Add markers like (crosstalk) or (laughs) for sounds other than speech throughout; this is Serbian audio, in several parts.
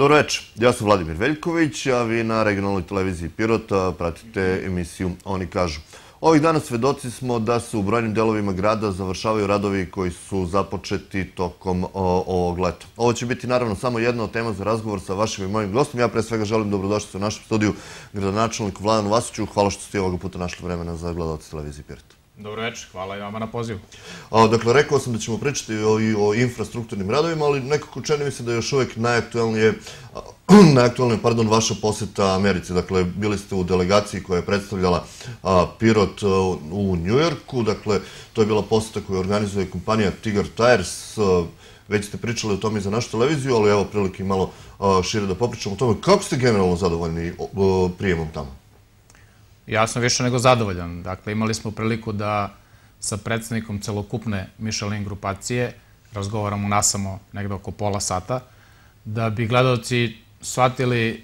Dobro večer, ja sam Vladimir Veljković, a vi na regionalnoj televiziji Pirot pratite emisiju Oni kažu. Ovih dana svedoci smo da se u brojnim delovima grada završavaju radovi koji su započeti tokom ovog leta. Ovo će biti naravno samo jedna od tema za razgovor sa vašim i mojim gostom. Ja pre svega želim dobrodošlicu u našem studiju gradonačelniku Vladanu Vasiću. Hvala što ste ovoga puta našli vremena za gledalci televizije Pirot. Dobro večer, hvala i vama na pozivu. dakle, rekao sam da ćemo pričati o, i o infrastrukturnim radovima, ali nekako čeni mi se da je još uvek najaktuelnije, (clears throat) najaktuelnije pardon, vaša poseta Americi. Dakle, bili ste u delegaciji koja je predstavljala Pirot u Njujorku. Dakle, to je bila poseta koju organizuje kompanija Tiger Tires. već ste pričali o tome i za našu televiziju, ali evo prilike malo šire da popričamo o tome. Kako ste generalno zadovoljni prijemom tamo? ja sam više nego zadovoljan. Dakle, imali smo priliku da sa predsednikom celokupne Michelin grupacije razgovaramo nasamo negde oko pola sata, da bi gledalci shvatili e,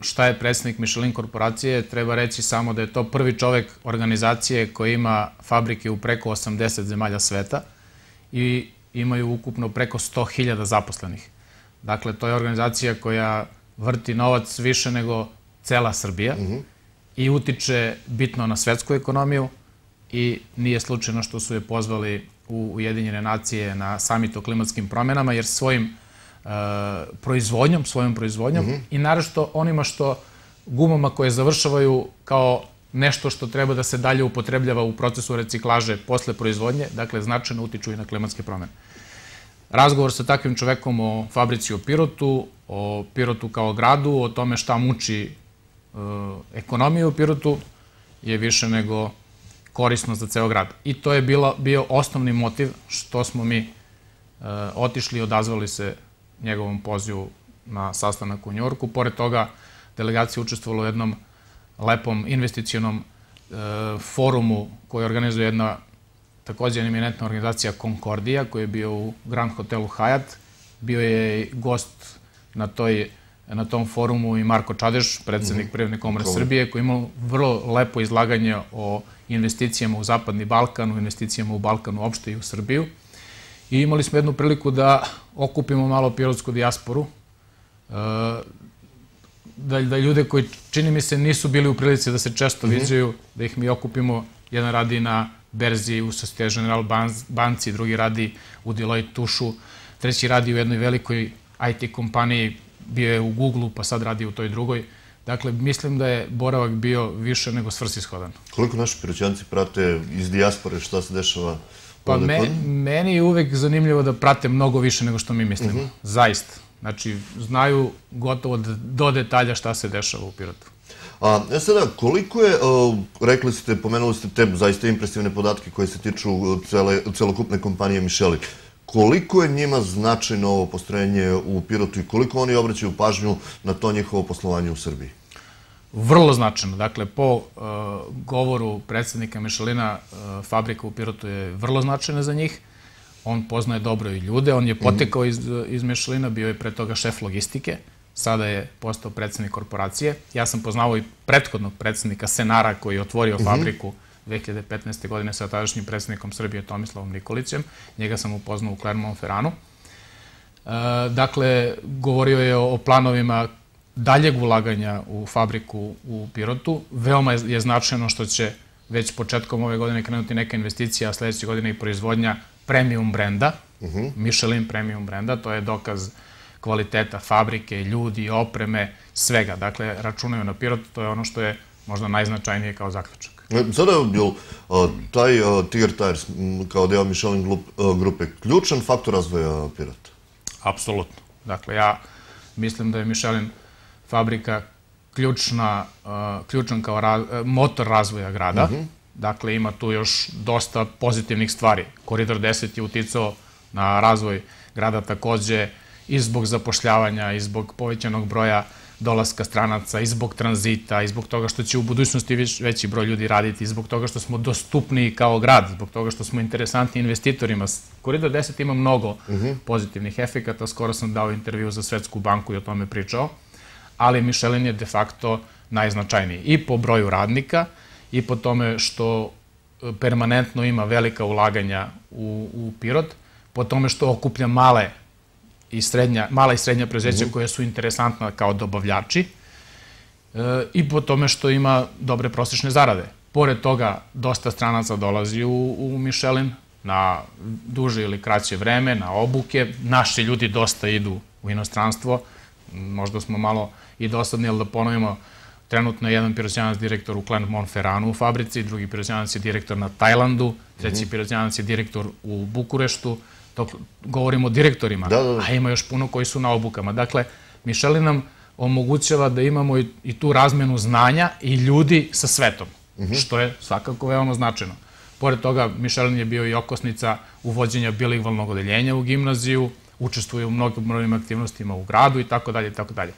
šta je predsednik Michelin korporacije, treba reći samo da je to prvi čovek organizacije koji ima fabrike u preko 80 zemalja sveta i imaju ukupno preko 100.000 zaposlenih. Dakle, to je organizacija koja vrti novac više nego cela Srbija. Mm i utiče bitno na svetsku ekonomiju i nije slučajno što su je pozvali u Ujedinjene nacije na samit o klimatskim promenama, jer svojim e, proizvodnjom, svojom proizvodnjom mhm. i naravno onima što gumama koje završavaju kao nešto što treba da se dalje upotrebljava u procesu reciklaže posle proizvodnje, dakle značajno utiču i na klimatske promene. Razgovor sa takvim čovekom o fabrici u Pirotu, o Pirotu kao gradu, o tome šta muči Eh, ekonomije u Pirotu je više nego korisno za ceo grad. I to je bio osnovni motiv što smo mi eh, otišli i odazvali se njegovom pozivu na sastanak u Njorku. Pored toga, delegacija učestvovala u jednom lepom investicionom eh, forumu koji organizuje jedna takođe eminentna organizacija Concordia, koji je bio u Grand Hotelu Hyatt. Bio je gost na toj na tom forumu i Marko Čadeš, predsednik mhm. Privredne komore Srbije, koji imao vrlo lepo izlaganje o investicijama u Zapadni Balkan, u investicijama u Balkan uopšte i u Srbiju. I imali smo jednu priliku da okupimo malo pirotsku dijasporu, eh, da, da ljude koji, čini mi se, nisu bili u prilici da se često mm viđaju, da ih mi okupimo, jedan radi na berzi u Societe General Banci, drugi radi u Deloitte Tušu, treći radi u jednoj velikoj IT kompaniji bio je u Google-u, pa sad radi u toj drugoj. Dakle, mislim da je boravak bio više nego svrsishodan. Koliko naši piroćanci prate iz dijaspore šta se dešava Pa meni je uvek zanimljivo da prate mnogo više nego što mi mislimo. Mhm. Zaista. Znači, znaju gotovo do detalja šta se dešava u Pirotu. A e sada, koliko je, rekli ste, pomenuli ste te zaista impresivne podatke koje se tiču e, cele, celokupne kompanije Mišelik, koliko je njima značajno ovo postrojenje u Pirotu i koliko oni obraćaju pažnju na to njihovo poslovanje u Srbiji? Vrlo značajno. Dakle, po e, govoru predsednika Mišelina, e, fabrika u Pirotu je vrlo značajna za njih. On poznaje dobro i ljude. On je mhm. potekao iz, Mišelina, bio je pre toga šef logistike. Sada je postao predsednik korporacije. Ja sam poznao i prethodnog predsednika Senara koji je otvorio mhm. fabriku u fabriku 2015. godine sa tadašnjim predsjednikom Srbije Tomislavom Nikolićem. Njega sam upoznao u Clermont Ferranu. E, dakle, govorio je o planovima daljeg ulaganja u fabriku u Pirotu. Veoma je značajno što će već početkom ove godine krenuti neka investicija, a sledeće godine i proizvodnja premium brenda, mhm. Michelin premium brenda, to je dokaz kvaliteta fabrike, ljudi, opreme, svega. Dakle, računaju na Pirot, to je ono što je možda najznačajnije kao zaključan. E, Sada je bil taj Tiger Tires kao deo Michelin grupe ključan faktor razvoja Pirata? Apsolutno. Dakle, ja mislim da je Michelin fabrika ključna, ključan kao e, motor razvoja grada. Mhm. Dakle, ima tu još dosta pozitivnih stvari. Koridor 10 je uticao na razvoj grada takođe i zbog zapošljavanja i zbog povećanog broja dolaska stranaca, i zbog tranzita, i zbog toga što će u budućnosti veći broj ljudi raditi, i zbog toga što smo dostupni kao grad, zbog toga što smo interesantni investitorima. Koridor 10 ima mnogo mhm. pozitivnih efekata, skoro sam dao intervju za Svetsku banku i o tome pričao, ali Mišelin je de facto najznačajniji i po broju radnika i po tome što e, permanentno ima velika ulaganja u, u Pirot, po tome što okuplja male i srednja, mala i srednja preuzeća mm -hmm. koja su interesantna kao dobavljači e, i po tome što ima dobre prosečne zarade. Pored toga, dosta stranaca dolazi u, u Michelin na duže ili kraće vreme, na obuke. Naši ljudi dosta idu u inostranstvo. Možda smo malo i dosadni, ali da ponovimo, trenutno je jedan pirozijanac direktor u Klan Monferranu u fabrici, drugi pirozijanac je direktor na Tajlandu, treći mhm. pirozijanac je direktor u Bukureštu, To govorimo o direktorima, da, da, da. a ima još puno koji su na obukama. Dakle, Mišeli nam omogućava da imamo i, i tu razmenu znanja i ljudi sa svetom, mhm. što je svakako veoma značajno. Pored toga, Mišelin je bio i okosnica uvođenja bilingvalnog odeljenja u gimnaziju, učestvuje u mnogim mnogim aktivnostima u gradu i tako dalje i tako dalje.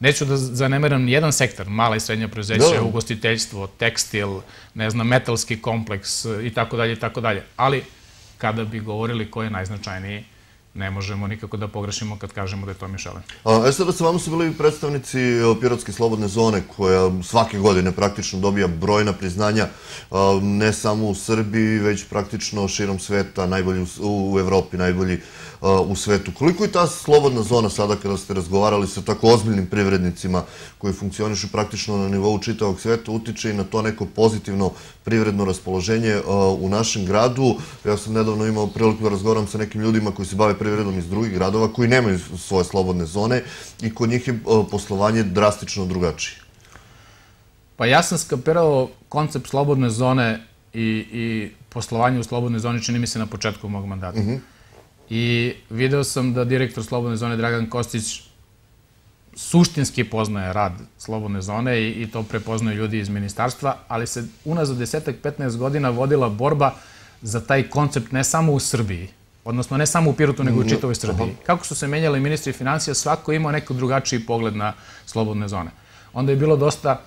Neću da zanemeram ni jedan sektor, mala i srednja preduzeća, da. ugostiteljstvo, tekstil, ne znam, metalski kompleks i tako dalje i tako dalje. Ali kada bi govorili ko je najznačajniji ne možemo nikako da pogrešimo kad kažemo da je to Mišelin. E sada sa vama su bili predstavnici e, Pirotske slobodne zone koja svake godine praktično dobija brojna priznanja e, ne samo u Srbiji, već praktično širom sveta, najbolji u Evropi, najbolji u svetu. Koliko je ta slobodna zona sada kada ste razgovarali sa tako ozbiljnim privrednicima koji funkcionišu praktično na nivou čitavog sveta utiče i na to neko pozitivno privredno raspoloženje e, u našem gradu? Ja sam nedavno imao priliku da razgovaram sa nekim ljudima koji se bave privredom iz drugih gradova koji nemaju svoje slobodne zone i kod njih je e, poslovanje drastično drugačije. Pa ja sam skapirao koncept slobodne zone i, i poslovanje u slobodnoj zoni, čini mi se, na početku mog mandata. Mhm i video sam da direktor Slobodne zone Dragan Kostić suštinski poznaje rad Slobodne zone i, i to prepoznaju ljudi iz ministarstva, ali se unazad desetak, 15 godina vodila borba za taj koncept ne samo u Srbiji, odnosno ne samo u Pirotu, nego u mhm. čitavoj Srbiji. Kako su se menjali ministri financija, svako imao neko drugačiji pogled na slobodne zone. Onda je bilo dosta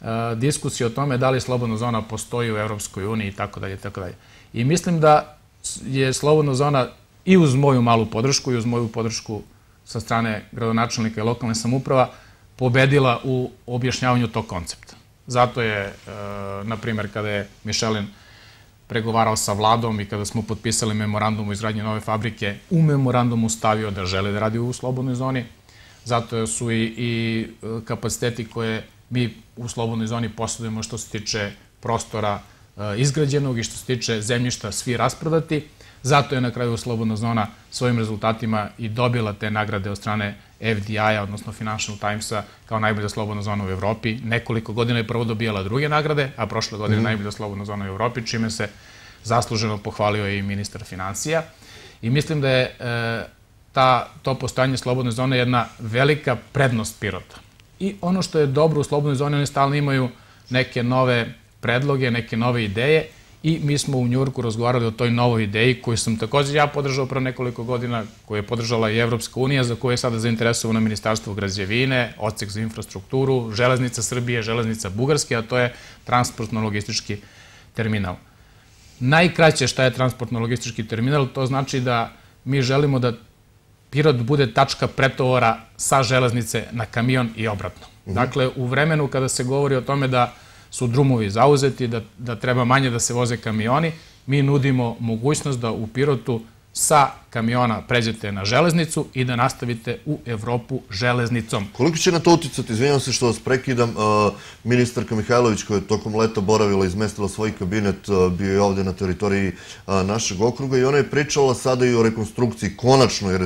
eh, diskusije o tome da li slobodna zona postoji u Evropskoj uniji i tako dalje i tako dalje. I mislim da je slobodna zona i uz moju malu podršku i uz moju podršku sa strane gradonačelnika i lokalne samuprava pobedila u objašnjavanju tog koncepta. Zato je, e, na primer, kada je Mišelin pregovarao sa vladom i kada smo potpisali memorandum o izgradnji nove fabrike, u memorandumu stavio da žele da radi u slobodnoj zoni. Zato su i, i e, kapaciteti koje mi u slobodnoj zoni posledujemo što se tiče prostora e, izgrađenog i što se tiče zemljišta svi rasprodati. Zato je na kraju Slobodna zona svojim rezultatima i dobila te nagrade od strane FDI-a, odnosno Financial Times-a, kao najbolja slobodna zona u Evropi. Nekoliko godina je prvo dobijala druge nagrade, a prošle godine mhm. najbolja slobodna zona u Evropi, čime se zasluženo pohvalio i ministar financija. I mislim da je e, ta, to postojanje slobodne zone jedna velika prednost Pirota. I ono što je dobro u slobodnoj zoni, oni stalno imaju neke nove predloge, neke nove ideje i mi smo u Njurku razgovarali o toj novoj ideji koju sam takođe ja podržao pre nekoliko godina, koju je podržala i Evropska unija, za koju je sada zainteresovano Ministarstvo građevine, Ocek za infrastrukturu, Železnica Srbije, Železnica Bugarske, a to je transportno-logistički terminal. Najkraće šta je transportno-logistički terminal, to znači da mi želimo da Pirot bude tačka pretovora sa železnice na kamion i obratno. Mhm. Dakle, u vremenu kada se govori o tome da su drumovi zauzeti, da, da treba manje da se voze kamioni, mi nudimo mogućnost da u Pirotu sa kamiona pređete na železnicu i da nastavite u Evropu železnicom. Koliko će na to uticati? Izvinjam se što vas prekidam. Ministarka Mihajlović koja je tokom leta boravila, i izmestila svoj kabinet, bio je ovde na teritoriji našeg okruga i ona je pričala sada i o rekonstrukciji, konačnoj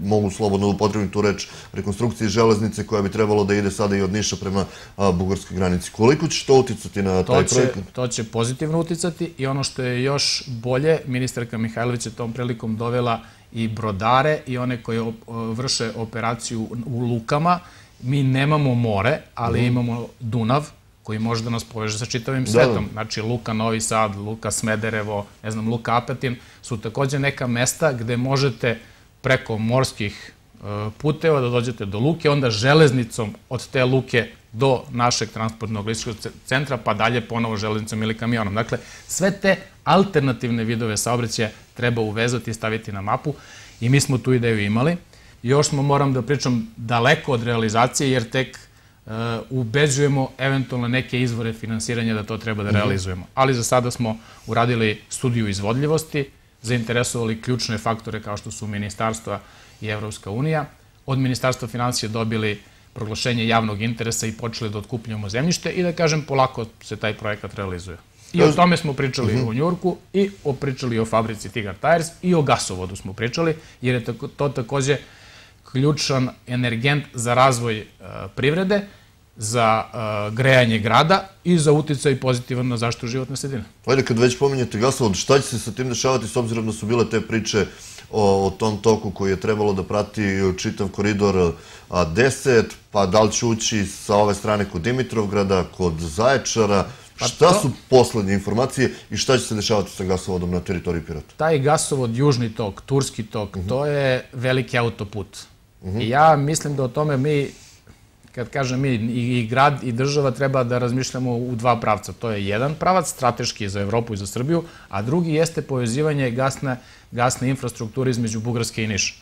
mogu slobodno da upotrebiti tu reč, rekonstrukciji železnice koja bi trebalo da ide sada i od Niša prema bugarskoj granici. Koliko će to uticati na taj to će, projekat? To će pozitivno uticati i ono što je još bolje, ministarka Mihajlović je tom prilikom dovela i brodare i one koje vrše operaciju u lukama. Mi nemamo more, ali mhm. imamo Dunav, koji može da nas poveže sa čitavim da, da. svetom. Znači, Luka Novi Sad, Luka Smederevo, ne znam, Luka Apetin su takođe neka mesta gde možete preko morskih e, puteva da dođete do luke, onda železnicom od te luke do našeg transportnog logističkog centra, pa dalje ponovo železnicom ili kamionom. Dakle, sve te alternativne vidove saobraćaja treba uvezati i staviti na mapu i mi smo tu ideju imali. Još smo, moram da pričam, daleko od realizacije, jer tek e, ubeđujemo eventualno neke izvore finansiranja da to treba da mhm. realizujemo. Ali za sada smo uradili studiju izvodljivosti, zainteresovali ključne faktore kao što su Ministarstva i Evropska unija. Od Ministarstva financije dobili proglašenje javnog interesa i počeli da otkupljamo zemljište i da kažem polako se taj projekat realizuje. I o tome smo pričali u Njurku i pričali o fabrici Tigar Tires i o gasovodu smo pričali, jer je to takođe ključan energent za razvoj e, privrede, za uh, grejanje grada i za uticaj pozitivan na zaštitu životne sredine. Ajde, kad već pominjete gasovod, šta će se sa tim dešavati s obzirom da su bile te priče o, tom toku koji je trebalo da prati čitav koridor a, 10, pa da li će ući sa ove strane kod Dimitrovgrada, kod Zaječara, pa šta su poslednje informacije i šta će se dešavati sa gasovodom na teritoriji Pirota? Taj gasovod, Južni tok, Turski tok, mhm. to je veliki autoput. I mhm. ja mislim da o tome mi kad kažem mi, i grad i država treba da razmišljamo u dva pravca. To je jedan pravac, strateški za Evropu i za Srbiju, a drugi jeste povezivanje gasne, gasne infrastrukture između Bugarske i Niša.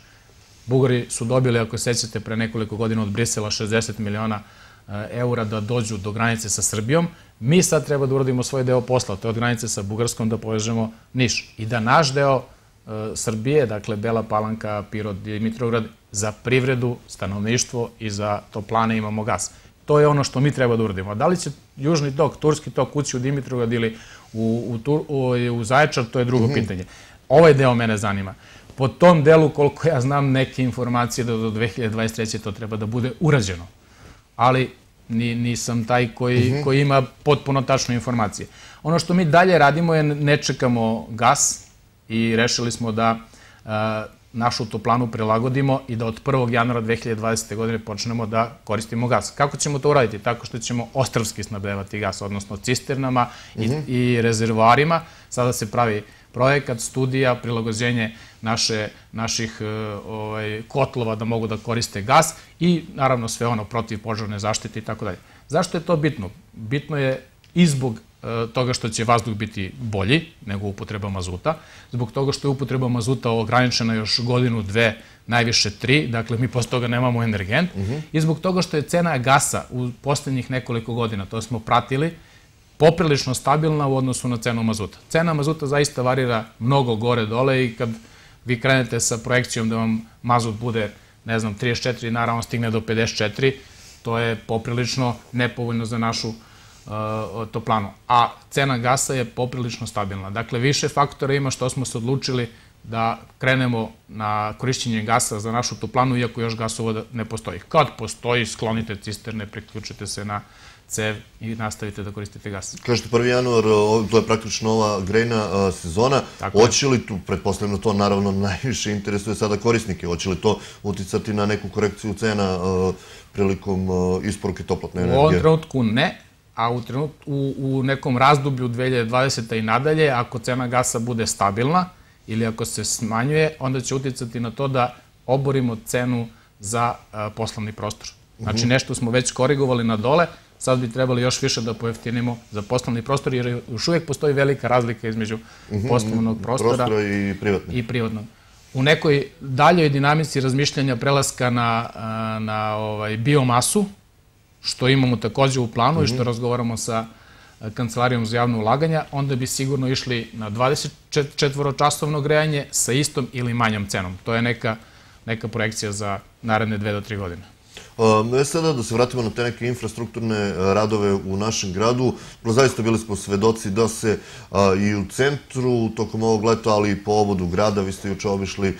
Bugari su dobili, ako sećate, pre nekoliko godina od Brisela 60 miliona e, eura da dođu do granice sa Srbijom. Mi sad treba da uradimo svoj deo posla, to je od granice sa Bugarskom da povežemo Niš i da naš deo E, Srbije, dakle Bela Palanka, Pirot, Dimitrovgrad, za privredu, stanovništvo i za toplane imamo gas. To je ono što mi treba da uradimo. Da li će Južni tok, Turski tok ući u Dimitrovgrad ili u, u, u, u Zaječar, to je drugo mhm. pitanje. Ovaj deo mene zanima. Po tom delu, koliko ja znam, neke informacije da do 2023. to treba da bude urađeno. Ali ni, nisam taj koji, mhm. koji ima potpuno tačne informacije. Ono što mi dalje radimo je ne čekamo gas, i rešili smo da našu toplanu prilagodimo i da od 1. januara 2020. godine počnemo da koristimo gas. Kako ćemo to uraditi? Tako što ćemo ostravski snabdevati gas, odnosno cisternama i, mhm. i rezervoarima. Sada se pravi projekat, studija, prilagođenje naše, naših e, ovaj, kotlova da mogu da koriste gas i naravno sve ono protiv požarne zaštite i tako dalje. Zašto je to bitno? Bitno je i zbog E, toga što će vazduh biti bolji nego upotreba mazuta, zbog toga što je upotreba mazuta ograničena još godinu, dve, najviše tri, dakle mi posle toga nemamo energent, mhm. i zbog toga što je cena gasa u poslednjih nekoliko godina, to smo pratili, poprilično stabilna u odnosu na cenu mazuta. Cena mazuta zaista varira mnogo gore-dole i kad vi krenete sa projekcijom da vam mazut bude, ne znam, 34, naravno stigne do 54, to je poprilično nepovoljno za našu mazutu Uh, toplanu. A cena gasa je poprilično stabilna. Dakle, više faktora ima što smo se odlučili da krenemo na korišćenje gasa za našu toplanu, iako još gasovoda ne postoji. Kad postoji, sklonite cisterne, priključite se na cev i nastavite da koristite gas. Kažete 1. januar, uh, to je praktično ova grejna uh, sezona. Oće li tu, pretpostavljeno da to naravno (laughs) najviše interesuje sada korisnike, oće li to uticati na neku korekciju cena prilikom isporuke toplotne energije? U ovom trenutku ne, a u, trenut, u, u nekom razdoblju 2020. i nadalje, ako cena gasa bude stabilna ili ako se smanjuje, onda će uticati na to da oborimo cenu za a, e, poslovni prostor. Znači, mhm. nešto smo već korigovali na dole, sad bi trebali još više da pojeftinimo za poslovni prostor, jer još uvijek postoji velika razlika između mhm, poslovnog mhm. prostora Prostora i privatnog. I privatnog. U nekoj daljoj dinamici razmišljanja prelaska na, e, na ovaj, biomasu, što imamo takođe u planu i što mhm. razgovaramo sa e, Kancelarijom za javno ulaganja, onda bi sigurno išli na 24 očastovno grejanje sa istom ili manjom cenom. To je neka, neka projekcija za naredne dve do tri godine. E sada da se vratimo na te neke infrastrukturne e, radove u našem gradu. Zaista bili smo svedoci da se i u centru tokom ovog leta, ali i po obodu grada, vi ste juče obišli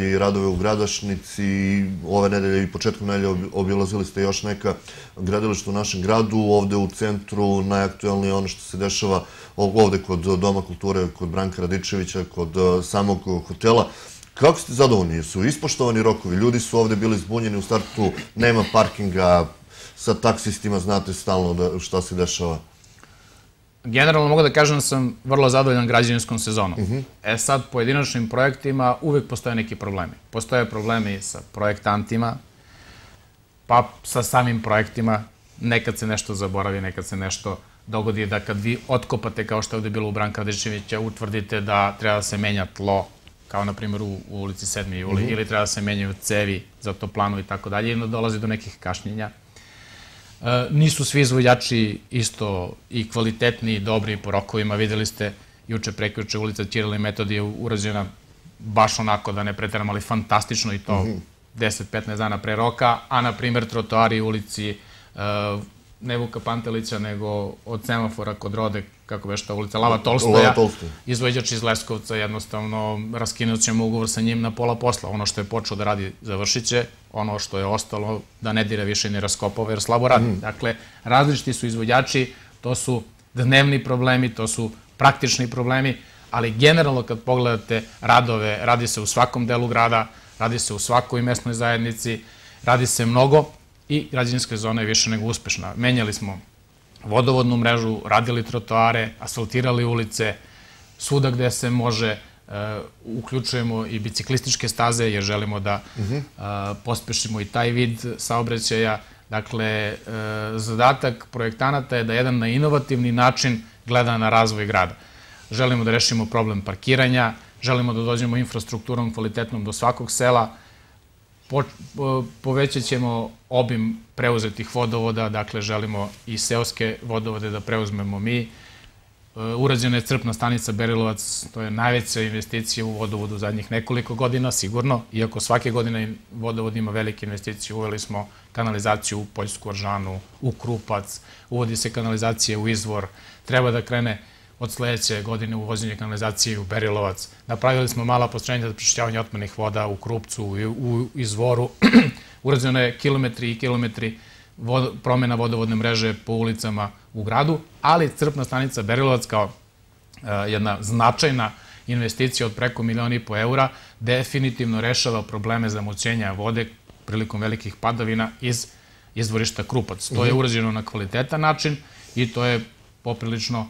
i radove u Gradašnici i ove nedelje i početkom nedelje obilazili ste još neka gradilišta u našem gradu. Ovde u centru najaktuelnije ono što se dešava ovde kod Doma kulture, kod Branka Radičevića, kod e, samog hotela. Kako ste zadovoljni? Su ispoštovani rokovi? Ljudi su ovde bili zbunjeni u startu, nema parkinga, sa taksistima znate stalno da, šta se dešava. Generalno mogu da kažem da sam vrlo zadovoljan građevinskom sezonom. Mhm. E sad, pojedinačnim projektima uvek postoje neki problemi. Postoje problemi sa projektantima, pa sa samim projektima. Nekad se nešto zaboravi, nekad se nešto dogodi da kad vi otkopate, kao što je ovde bilo u Branka Radičevića, utvrdite da treba da se menja tlo, kao na primjer u, u ulici 7. juli, mm -hmm. ili treba da se menjaju cevi za to planu i tako dalje, i dolazi do nekih kašnjenja. E, nisu svi izvodjači isto i kvalitetni i dobri po rokovima. Videli ste juče, prekjuče ulica Ćirila i je urađena baš onako da ne preteram, ali fantastično i to mm -hmm. 10-15 dana pre roka, a na primjer trotoari u ulici e, ne Vuka Pantelića, nego od semafora kod Rode, kako veš ta ulica, Lava Tolstoja, Lava Tolstoja. izvođač iz Leskovca, jednostavno raskinut ćemo ugovor sa njim na pola posla. Ono što je počeo da radi, završit će, ono što je ostalo, da ne dira više ni raskopove, jer slabo radi. Mm. Dakle, različiti su izvođači, to su dnevni problemi, to su praktični problemi, ali generalno kad pogledate radove, radi se u svakom delu grada, radi se u svakoj mesnoj zajednici, radi se mnogo, i građanska zona je više nego uspešna. Menjali smo vodovodnu mrežu, radili trotoare, asfaltirali ulice, svuda gde se može, e, uključujemo i biciklističke staze jer želimo da mhm. e, pospešimo i taj vid saobraćaja. Dakle, e, zadatak projektanata je da jedan na inovativni način gleda na razvoj grada. Želimo da rešimo problem parkiranja, želimo da dođemo infrastrukturom kvalitetnom do svakog sela, Po, povećat ćemo obim preuzetih vodovoda, dakle želimo i seoske vodovode da preuzmemo mi. E, urađena je crpna stanica Berilovac, to je najveća investicija u vodovodu zadnjih nekoliko godina, sigurno, iako svake godine vodovod ima velike investicije, uveli smo kanalizaciju u Poljsku Oržanu, u Krupac, uvodi se kanalizacija u izvor, treba da krene od sledeće godine uvođenje kanalizacije u Berilovac. Napravili smo mala postrojenja za prečišćavanje otmanih voda u Krupcu, u, u izvoru. (clears throat) Urađeno je kilometri i kilometri promjena promena vodovodne mreže po ulicama u gradu, ali crpna stanica Berilovac kao e, jedna značajna investicija od preko milijona i po eura definitivno rešava probleme zamućenja vode prilikom velikih padavina iz izvorišta Krupac. To je mhm. urađeno na kvalitetan način i to je poprilično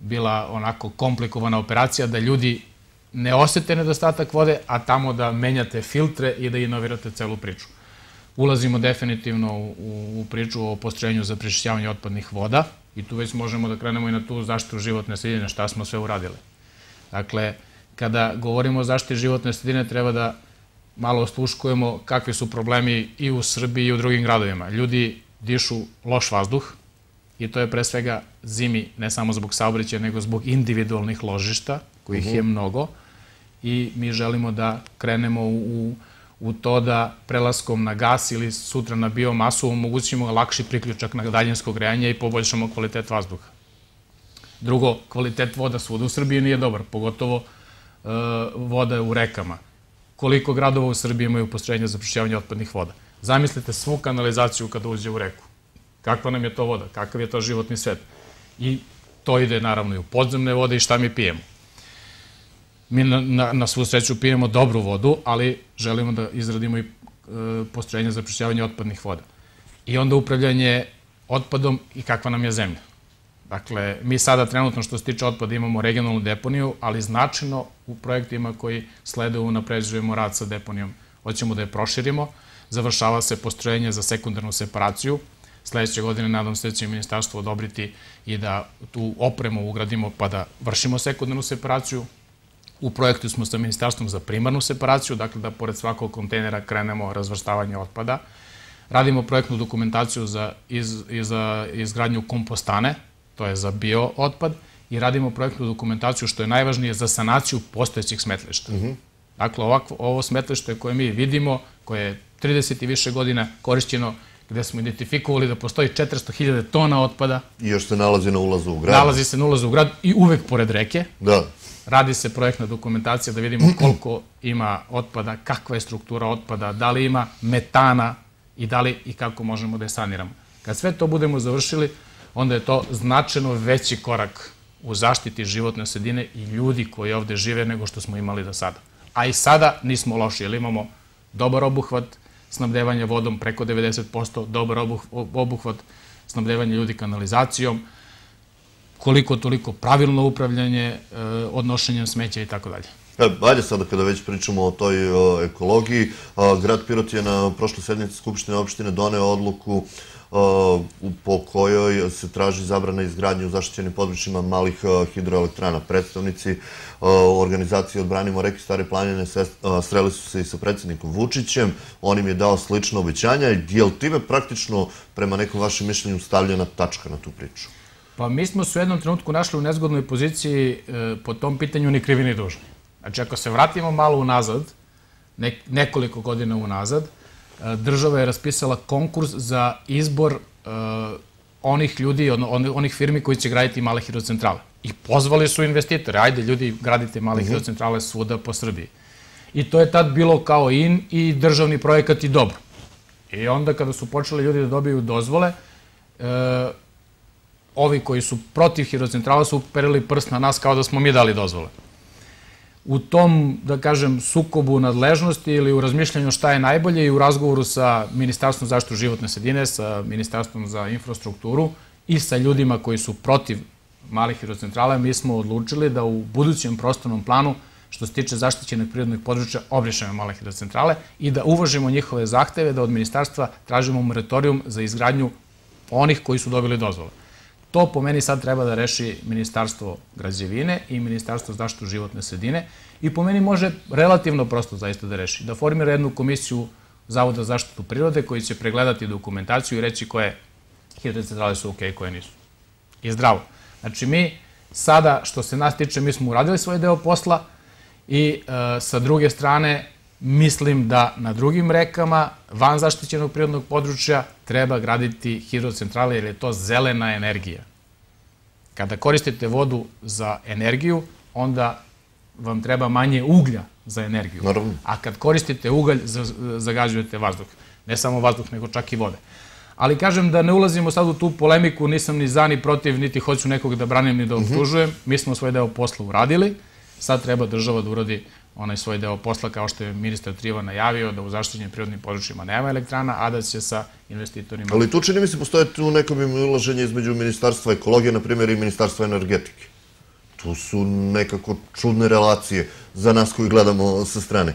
bila onako komplikovana operacija da ljudi ne osete nedostatak vode, a tamo da menjate filtre i da inovirate celu priču. Ulazimo definitivno u, u priču o postrojenju za prečišćavanje otpadnih voda i tu već možemo da krenemo i na tu zaštitu životne sredine, šta smo sve uradili. Dakle, kada govorimo o zaštiti životne sredine, treba da malo osluškujemo kakvi su problemi i u Srbiji i u drugim gradovima. Ljudi dišu loš vazduh, i to je pre svega zimi, ne samo zbog saobraćaja, nego zbog individualnih ložišta, kojih je mhm. mnogo, i mi želimo da krenemo u, u to da prelaskom na gas ili sutra na biomasu omogućimo lakši priključak na daljinsko grejanje i poboljšamo kvalitet vazduha. Drugo, kvalitet voda svuda u Srbiji nije dobar, pogotovo e, voda u rekama. Koliko gradova u Srbiji imaju postrojenja za prošljavanje otpadnih voda? Zamislite svu kanalizaciju kada uđe u reku. Kakva nam je to voda? Kakav je to životni svet? I to ide naravno i u podzemne vode i šta mi pijemo. Mi na, na, svu sreću pijemo dobru vodu, ali želimo da izradimo i e, postrojenje za prišćavanje otpadnih voda. I onda upravljanje otpadom i kakva nam je zemlja. Dakle, mi sada trenutno što se tiče otpada imamo regionalnu deponiju, ali značajno u projektima koji slede unapređujemo rad sa deponijom. Hoćemo da je proširimo, završava se postrojenje za sekundarnu separaciju, sledeće godine nadam se da će ministarstvo odobriti i da tu opremu ugradimo pa da vršimo sekundarnu separaciju. U projektu smo sa ministarstvom za primarnu separaciju, dakle da pored svakog kontejnera krenemo razvrstavanje otpada. Radimo projektnu dokumentaciju za, iz, za izgradnju kompostane, to je za bio otpad, i radimo projektnu dokumentaciju, što je najvažnije, za sanaciju postojećih smetlišta. Mhm. Dakle, ovo smetlište koje mi vidimo, koje je 30 i više godina korišćeno, gde smo identifikovali da postoji 400.000 tona otpada. I još se nalazi na ulazu u grad. Nalazi se na ulazu u grad i uvek pored reke. Da. Radi se projektna dokumentacija da vidimo (clears throat) koliko ima otpada, kakva je struktura otpada, da li ima metana i da li i kako možemo da je saniramo. Kad sve to budemo završili, onda je to značajno veći korak u zaštiti životne sredine i ljudi koji ovde žive nego što smo imali do sada. A i sada nismo loši, jer imamo dobar obuhvat, snabdevanje vodom preko 90%, dobar obuhvat snabdevanje ljudi kanalizacijom, koliko toliko pravilno upravljanje, e, odnošenjem smeća i tako dalje. E, ajde sada kada već pričamo o toj ekologiji, grad Pirot je na prošloj sednici Skupštine opštine doneo odluku po kojoj se traži zabrana izgradnje u zaštićenim područjima malih e, hidroelektrana. Predstavnici e, organizacije Odbranimo reke Stare planine e, sreli su se i sa predsjednikom Vučićem, on im je dao slično obećanja. Je li time praktično, prema nekom vašem mišljenju, stavljena tačka na tu priču? Pa mi smo se u jednom trenutku našli u nezgodnoj poziciji po tom pitanju ni krivi ni dužni. Znači, ako se vratimo malo unazad, nekoliko godina unazad, država je raspisala konkurs za izbor e, onih ljudi, onih firmi koji će graditi male hidrocentrale. I pozvali su investitore, ajde ljudi, gradite male mhm. hidrocentrale svuda po Srbiji. I to je tad bilo kao in i državni projekat i dobro. I onda kada su počeli ljudi da dobiju dozvole, e, ovi koji su protiv hidrocentrala su uperili prst na nas kao da smo mi dali dozvole u tom, da kažem, sukobu nadležnosti ili u razmišljanju šta je najbolje i u razgovoru sa Ministarstvom zaštitu životne sredine, sa Ministarstvom za infrastrukturu i sa ljudima koji su protiv malih hidrocentrala, mi smo odlučili da u budućem prostornom planu što se tiče zaštićenog prirodnog područja, obrišemo male hidrocentrale i da uvažimo njihove zahteve da od ministarstva tražimo moratorijum za izgradnju onih koji su dobili dozvole. To po meni sad treba da reši Ministarstvo građevine i Ministarstvo zaštitu životne sredine i po meni može relativno prosto zaista da reši. Da formira jednu komisiju Zavoda za zaštitu prirode koji će pregledati dokumentaciju i reći koje hidrocentrale su ok, koje nisu. I zdravo. Znači mi sada, što se nas tiče, mi smo uradili svoj deo posla i e, sa druge strane mislim da na drugim rekama, van zaštićenog prirodnog područja, treba graditi hidrocentrale jer je to zelena energija. Kada koristite vodu za energiju, onda vam treba manje uglja za energiju. A kad koristite ugalj, zagađujete vazduh. Ne samo vazduh, nego čak i vode. Ali kažem da ne ulazimo sad u tu polemiku, nisam ni za ni protiv, niti hoću nekog da branim ni da mhm. obtužujem. Mi smo svoj deo posla uradili, sad treba država da uradi onaj svoj deo posla, kao što je ministar Triva najavio, da u zaštićenim prirodnim područjima nema elektrana, a da će sa investitorima... Ali tu čini mi se postoje tu neko bi ulaženje između Ministarstva ekologije, na primjer, i Ministarstva energetike. Tu su nekako čudne relacije za nas koji gledamo sa strane.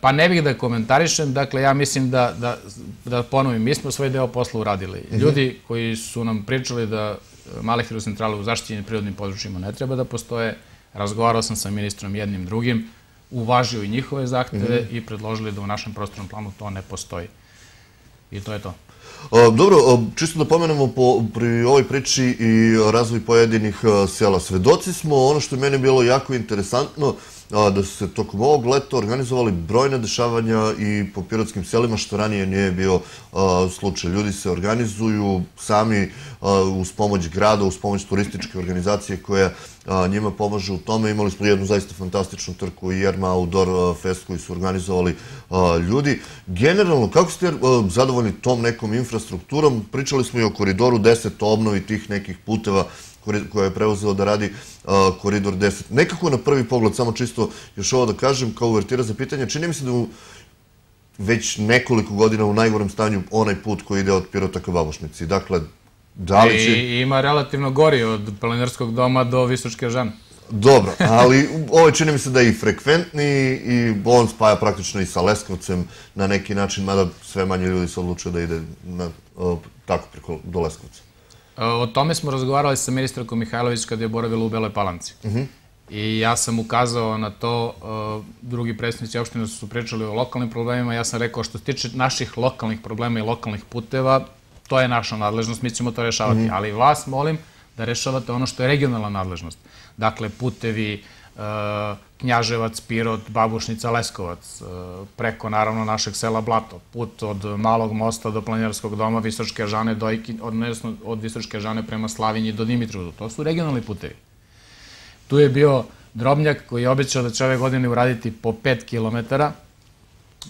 Pa ne bih da komentarišem, dakle ja mislim da, da, da ponovim, mi smo svoj deo posla uradili. Mhm. Ljudi koji su nam pričali da e, male hidrocentrale u zaštićenim prirodnim područjima ne treba da postoje, razgovarao sam sa ministrom jednim drugim, uvažio i njihove zahteve mm -hmm. i predložili da u našem prostornom planu to ne postoji. I to je to. A, dobro, čisto da pomenemo po, pri ovoj priči i razvoj pojedinih e, sela. Svedoci smo, ono što je meni bilo jako interesantno, da su se tokom ovog leta organizovali brojne dešavanja i po pirotskim selima, što ranije nije bio slučaj. Ljudi se organizuju sami uz pomoć grada, uz pomoć turističke organizacije koja njima pomaže u tome. Imali smo jednu zaista fantastičnu trku i Jerma Outdoor Fest koji su organizovali ljudi. Generalno, kako ste zadovoljni tom nekom infrastrukturom? Pričali smo i o koridoru 10, o obnovi tih nekih puteva koja je preuzela da radi koridor 10. Nekako na prvi pogled, samo čisto još ovo da kažem, kao uvertira za pitanje, čini mi se da već nekoliko godina u najgorem stanju onaj put koji ide od Pirota ka Babošnici. Dakle, da li će... I ima relativno gori od planinarskog doma do Visočke žene. Dobro, ali ovo ovaj čini mi se da je i frekventni i on spaja praktično i sa Leskovcem na neki način, mada sve manje ljudi se odlučuje da ide na, tako preko, do Leskovca. O tome smo razgovarali sa ministrakom Mihajlović kada je boravila u Beloj Palanci. Mhm. I ja sam ukazao na to, e, drugi predstavnici opštine su pričali o lokalnim problemima, ja sam rekao što se tiče naših lokalnih problema i lokalnih puteva, to je naša nadležnost, mi ćemo to rešavati. Mhm. Ali vas molim da rešavate ono što je regionalna nadležnost. Dakle, putevi, Knjaževac, Pirot, Babušnica, Leskovac, e, preko naravno našeg sela Blato, put od Malog mosta do planinarskog doma Visočke Žane, Dojki, odnosno od Visočke Žane prema Slavinji do Dimitrovdu. To su regionalni putevi. Tu je bio Drobnjak koji je obećao da će ove godine uraditi po 5 kilometara.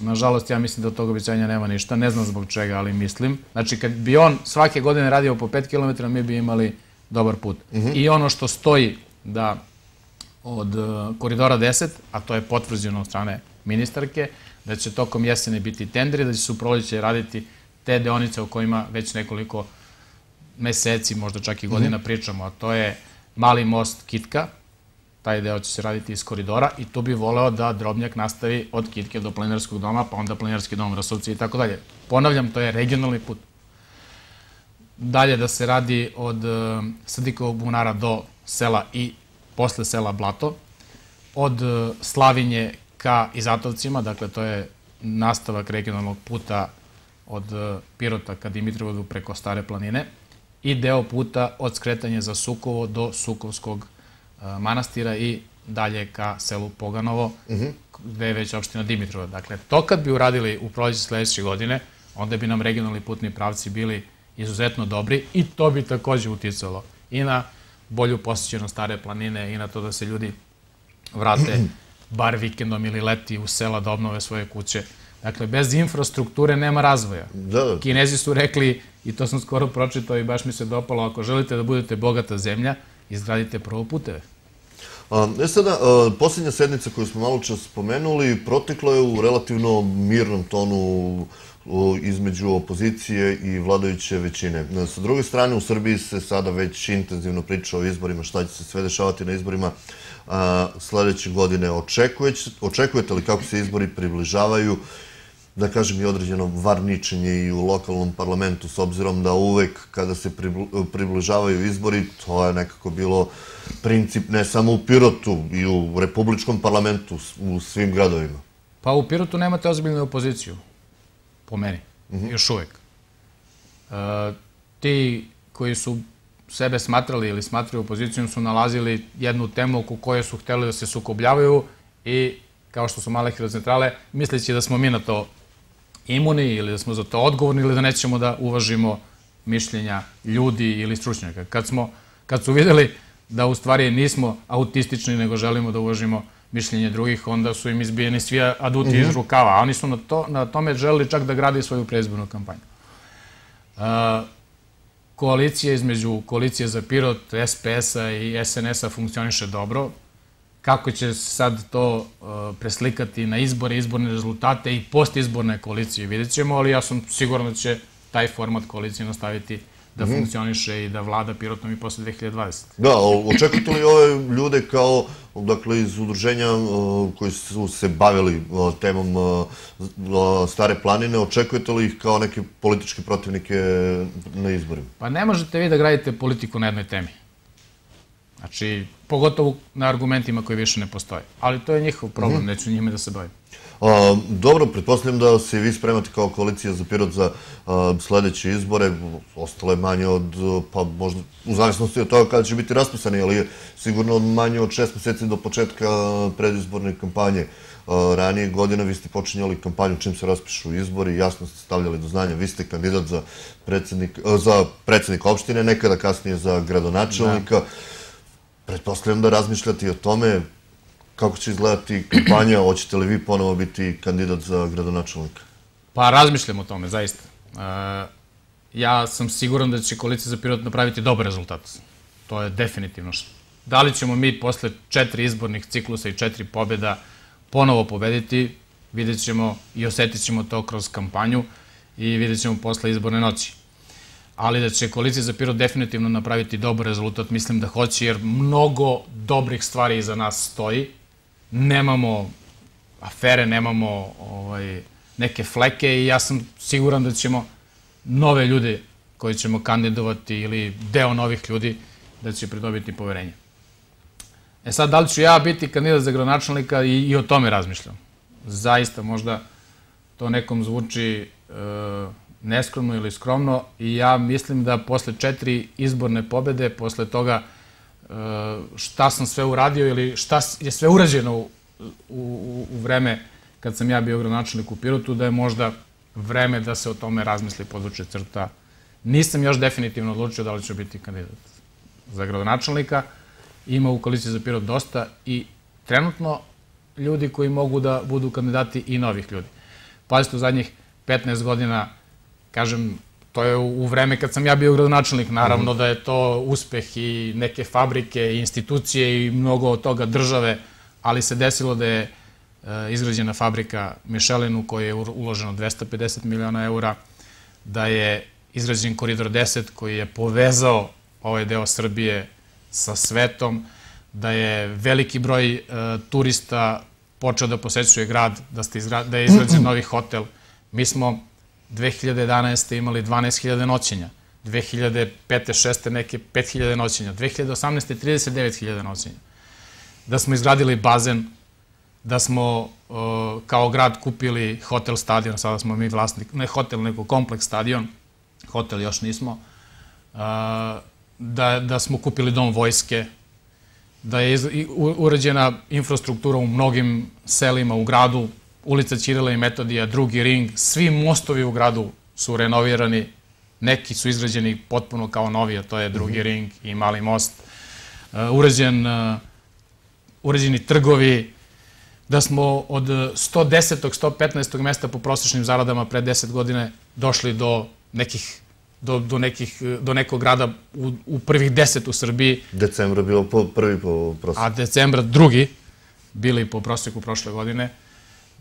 Nažalost, ja mislim da od toga obećanja nema ništa. Ne znam zbog čega, ali mislim. Znači, kad bi on svake godine radio po 5 kilometara, mi bi imali dobar put. Mhm. I ono što stoji da od eh, koridora 10, a to je potvrđeno od strane ministarke, da će tokom jesene biti tenderi, da će se u proleće raditi te deonice o kojima već nekoliko meseci, možda čak i mhm. godina pričamo, a to je mali most Kitka, taj deo će se raditi iz koridora i tu bi voleo da drobnjak nastavi od Kitke do planinarskog doma, pa onda planinarski dom Rasovci i tako dalje. Ponavljam, to je regionalni put. Dalje da se radi od eh, Srdikovog bunara do sela i posle sela Blato, od e, Slavinje ka Izatovcima, dakle to je nastavak regionalnog puta od e, Pirota ka Dimitrovodu preko Stare planine i deo puta od skretanja za Sukovo do Sukovskog e, manastira i dalje ka selu Poganovo, mhm. gde je već opština Dimitrova. Dakle, to kad bi uradili u proleđe sledeće godine, onda bi nam regionalni putni pravci bili izuzetno dobri i to bi takođe uticalo i na bolju posjećenost stare planine i na to da se ljudi vrate (clears throat) bar vikendom ili leti u sela da obnove svoje kuće. Dakle, bez infrastrukture nema razvoja. Da, da, da. Kinezi su rekli, i to sam skoro pročitao i baš mi se dopalo, ako želite da budete bogata zemlja, izgradite prvo puteve. E sada, posljednja sednica koju smo malo čas spomenuli protekla je u relativno mirnom tonu između opozicije i vladajuće većine. Sa druge strane, u Srbiji se sada već intenzivno priča o izborima, šta će se sve dešavati na izborima sledeće godine. Očekujete li kako se izbori približavaju, da kažem, i određeno varničenje i u lokalnom parlamentu, s obzirom da uvek kada se približavaju izbori, to je nekako bilo princip ne samo u Pirotu i u republičkom parlamentu, u svim gradovima? Pa u Pirotu nemate ozbiljnu opoziciju po meni, mhm. još uvek. E, ti koji su sebe smatrali ili smatraju opozicijom su nalazili jednu temu oko koje su hteli da se sukobljavaju i kao što su male hirocentrale, misleći da smo mi na to imuni ili da smo za to odgovorni ili da nećemo da uvažimo mišljenja ljudi ili stručnjaka. Kad, smo, kad su videli da u stvari nismo autistični nego želimo da uvažimo mišljenja mišljenje drugih, onda su im izbijeni svi aduti mhm. iz rukava. A oni su na, to, na tome želeli čak da gradi svoju preizbornu kampanju. Uh, koalicija između koalicije za Pirot, SPS-a i SNS-a funkcioniše dobro. Kako će sad to e, preslikati na izbore, izborne rezultate i postizborne koalicije, vidjet ćemo, ali ja sam siguran da će taj format koalicije nastaviti da mm. funkcioniše i da vlada Pirotom i posle 2020. Da, očekujete li ove ljude kao, dakle, iz udruženja uh, koji su se bavili uh, temom uh, uh, Stare planine, očekujete li ih kao neke političke protivnike na izborima? Pa ne možete vi da gradite politiku na jednoj temi. Znači, pogotovo na argumentima koji više ne postoje. Ali to je njihov problem, mm. neću njime da se bavim dobro, pretpostavljam da se vi spremate kao koalicija za Pirot za sledeće izbore. Ostalo je manje od, pa možda, u zavisnosti od toga kada će biti raspisani, ali je sigurno manje od šest meseci do početka predizborne kampanje. ranije godine vi ste počinjali kampanju čim se raspišu izbori, jasno ste stavljali do znanja, vi ste kandidat za predsednik, za opštine, nekada kasnije za gradonačelnika. Da. Pretpostavljam da razmišljate i o tome, kako će izgledati kampanja, (clears throat) hoćete li vi ponovo biti kandidat za gradonačelnika? Pa razmišljam o tome, zaista. E, ja sam siguran da će koalicija za Pirot napraviti dobar rezultat. To je definitivno. Da li ćemo mi posle četiri izbornih ciklusa i četiri pobjeda ponovo pobediti, vidjet ćemo i osetit ćemo to kroz kampanju i vidjet ćemo posle izborne noći. Ali da će koalicija za Pirot definitivno napraviti dobar rezultat, mislim da hoće, jer mnogo dobrih stvari iza nas stoji nemamo afere, nemamo ovaj, neke fleke i ja sam siguran da ćemo nove ljude koji ćemo kandidovati ili deo novih ljudi da će pridobiti poverenje. E sad, da li ću ja biti kandidat za gradonačelnika i, i o tome razmišljam. Zaista, možda to nekom zvuči e, neskromno ili skromno i ja mislim da posle četiri izborne pobede, posle toga Eh, šta sam sve uradio ili šta je sve urađeno u, u, vreme kad sam ja bio gradonačelnik u Pirotu, da je možda vreme da se o tome razmisli područje crta. Nisam još definitivno odlučio da li ću biti kandidat za gradonačelnika. Ima u koaliciji za Pirot dosta i trenutno ljudi koji mogu da budu kandidati i novih ljudi. Pazite, u zadnjih 15 godina, kažem, To je u vreme kad sam ja bio gradonačelnik, naravno mhm. da je to uspeh i neke fabrike i institucije i mnogo od toga države, ali se desilo da je e, izgrađena fabrika Michelin u kojoj je uloženo 250 miliona eura, da je izgrađen koridor 10 koji je povezao ovaj deo Srbije sa svetom, da je veliki broj e, turista počeo da posećuje grad, da, ste izgra, da je izgrađen (clears throat) novi hotel. Mi smo 2011. imali 12.000 noćenja, 2005. 2006 neke 5.000 noćenja, 2018. 39.000 noćenja. Da smo izgradili bazen, da smo uh, kao grad kupili hotel stadion, sada smo mi vlasnik, ne hotel, nego kompleks stadion, hotel još nismo, uh, da, da smo kupili dom vojske, da je urađena infrastruktura u mnogim selima u gradu, ulica Ćirila i Metodija, drugi ring, svi mostovi u gradu su renovirani, neki su izgrađeni potpuno kao novi, a to je drugi ring i mali most, uh, uređen, uh, uređeni trgovi, da smo od 110. 115. mesta po prosečnim zaradama pre 10 godine došli do nekih do, do, nekih, do nekog grada u, u prvih deset u Srbiji. Decembra bilo po, prvi po proseku. A decembra drugi bili po proseku prošle godine. Uh,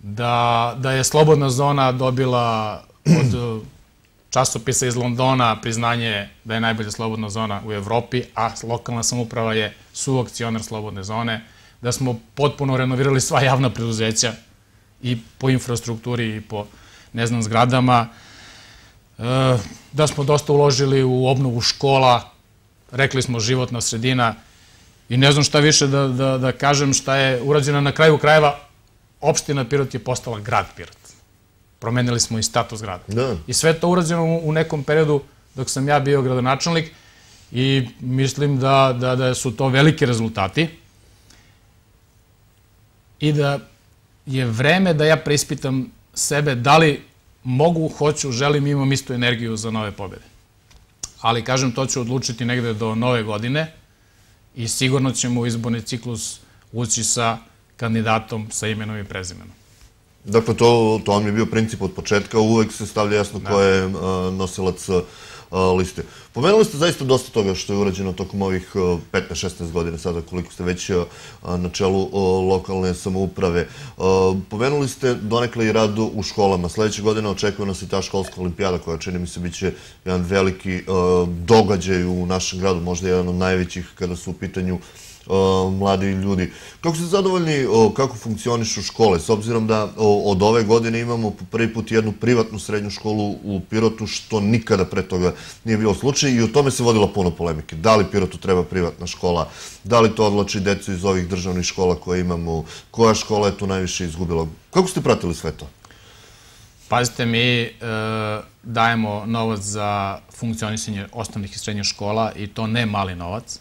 da, da je Slobodna zona dobila od (clears throat) časopisa iz Londona priznanje da je najbolja slobodna zona u Evropi, a lokalna samuprava je suakcionar slobodne zone, da smo potpuno renovirali sva javna preduzeća i po infrastrukturi i po, ne znam, zgradama, e, da smo dosta uložili u obnovu škola, rekli smo životna sredina i ne znam šta više da, da, da kažem šta je urađeno na kraju krajeva opština Pirot je postala grad Pirot. Promenili smo i status grada. Da. I sve to urađeno u nekom periodu dok sam ja bio gradonačelnik i mislim da, da, da su to veliki rezultati i da je vreme da ja preispitam sebe da li mogu, hoću, želim, imam istu energiju za nove pobede. Ali, kažem, to ću odlučiti negde do nove godine i sigurno ćemo u izborni ciklus ući sa kandidatom sa imenom i prezimenom. Dakle, to, to vam je bio princip od početka, uvek se stavlja jasno ko da. je e, nosilac e, liste. Pomenuli ste zaista dosta toga što je urađeno tokom ovih 15-16 e, godina sada koliko ste već na čelu lokalne samouprave. Pomenuli ste donekle i rad u školama. Sledeće godine očekuje nas i ta školska olimpijada koja čini mi se biće jedan veliki događaj u našem gradu, možda jedan od najvećih kada su u pitanju mladi ljudi. Kako ste zadovoljni kako funkcionišu škole? S obzirom da od ove godine imamo prvi put jednu privatnu srednju školu u Pirotu, što nikada pre toga nije bio slučaj i o tome se vodilo puno polemike. Da li Pirotu treba privatna škola? Da li to odloči decu iz ovih državnih škola koje imamo? Koja škola je tu najviše izgubila? Kako ste pratili sve to? Pazite, mi e, dajemo novac za funkcionisanje osnovnih i srednjih škola i to ne mali novac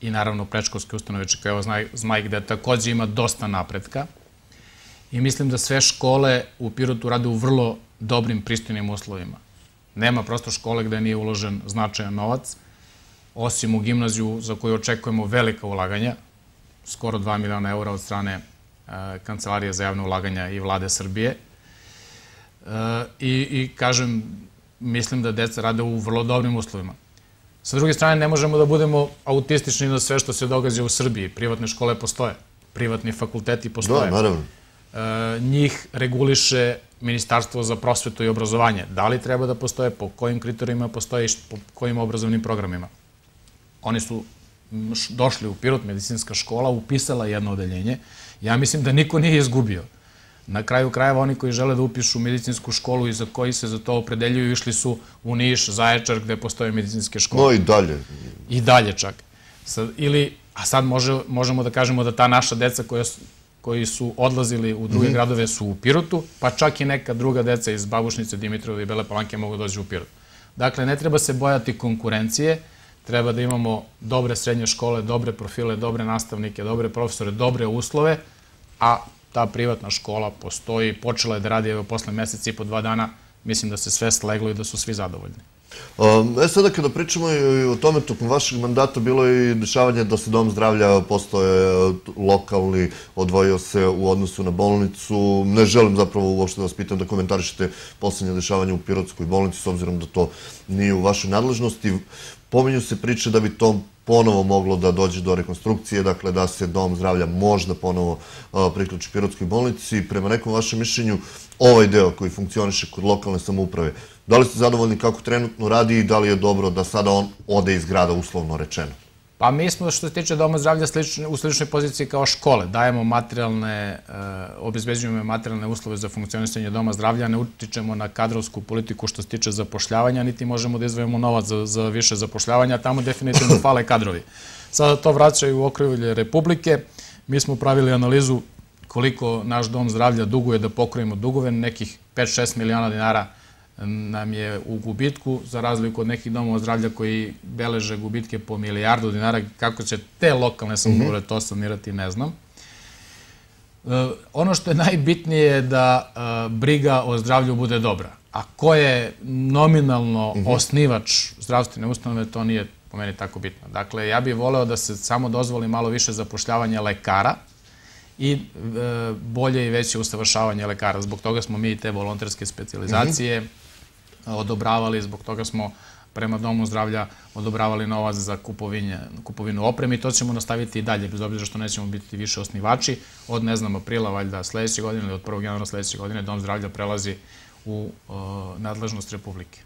i naravno prečkolske ustanove Čekajeva Zmaj gde takođe ima dosta napretka. I mislim da sve škole u Pirotu rade u vrlo dobrim, pristojnim uslovima. Nema prosto škole gde nije uložen značajan novac, osim u gimnaziju za koju očekujemo velika ulaganja, skoro 2 miliona eura od strane e, Kancelarije za javne ulaganja i vlade Srbije. E, i, I, kažem, mislim da deca rade u vrlo dobrim uslovima. Sa druge strane, ne možemo da budemo autistični na sve što se događa u Srbiji. Privatne škole postoje, privatni fakulteti postoje. Da, naravno. E, njih reguliše Ministarstvo za prosvetu i obrazovanje. Da li treba da postoje, po kojim kriterijima postoje i po kojim obrazovnim programima. Oni su došli u Pirot medicinska škola, upisala jedno odeljenje. Ja mislim da niko nije izgubio. Na kraju krajeva oni koji žele da upišu medicinsku školu i za koji se za to opredeljuju išli su u Niš, Zaječar gde postoje medicinske škole. No i dalje. I dalje čak. Sad, ili, a sad možemo da kažemo da ta naša deca koji su odlazili u druge mhm. gradove su u Pirotu, pa čak i neka druga deca iz Babušnice, Dimitrova i Bele Palanke mogu da doći u Pirot. Dakle, ne treba se bojati konkurencije, treba da imamo dobre srednje škole, dobre profile, dobre nastavnike, dobre profesore, dobre uslove, a ta privatna škola postoji, počela je da radi, evo, posle meseca i po dva dana, mislim da se sve sleglo i da su svi zadovoljni. Um, e sada da kada pričamo i o tome, tokom vašeg mandata bilo je i dešavanje da se dom zdravlja postoje e, lokalni, odvojio se u odnosu na bolnicu. Ne želim zapravo uopšte da vas pitam da komentarišete poslednje dešavanje u Pirotskoj bolnici, s obzirom da to nije u vašoj nadležnosti. Pominju se priče da bi tom ponovo moglo da dođe do rekonstrukcije, dakle da se dom zdravlja možda ponovo priključi Pirotskoj bolnici. Prema nekom vašem mišljenju, ovaj deo koji funkcioniše kod lokalne samouprave, da li ste zadovoljni kako trenutno radi i da li je dobro da sada on ode iz grada uslovno rečeno? Pa mi smo, što se tiče doma zdravlja, u sličnoj poziciji kao škole. Dajemo materijalne, eh, obezbeđujemo materijalne uslove za funkcionisanje doma zdravlja, ne utičemo na kadrovsku politiku što se tiče zapošljavanja, niti možemo da izvojemo novac za, za više zapošljavanja, tamo definitivno (clears throat) fale kadrovi. Sada to vraćaju u okrilje Republike. Mi smo pravili analizu koliko naš dom zdravlja duguje da pokrojimo dugove, nekih 5-6 miliona dinara nam je u gubitku, za razliku od nekih domova zdravlja koji beleže gubitke po milijardu dinara, kako će te lokalne mhm. samogore to sanirati, ne znam. E, ono što je najbitnije je da e, briga o zdravlju bude dobra. A ko je nominalno mhm. osnivač zdravstvene ustanove, to nije po meni tako bitno. Dakle, ja bih voleo da se samo dozvoli malo više zapošljavanja lekara i e, bolje i veće usavršavanje lekara. Zbog toga smo mi i te volonterske mhm. specializacije odobravali, zbog toga smo prema Domu zdravlja odobravali novac za kupovinje, kupovinu opreme i to ćemo nastaviti i dalje, bez obzira što nećemo biti više osnivači. Od, ne znam, aprila, valjda sledeće godine ili od 1. januara sledeće godine Dom zdravlja prelazi u nadležnost Republike.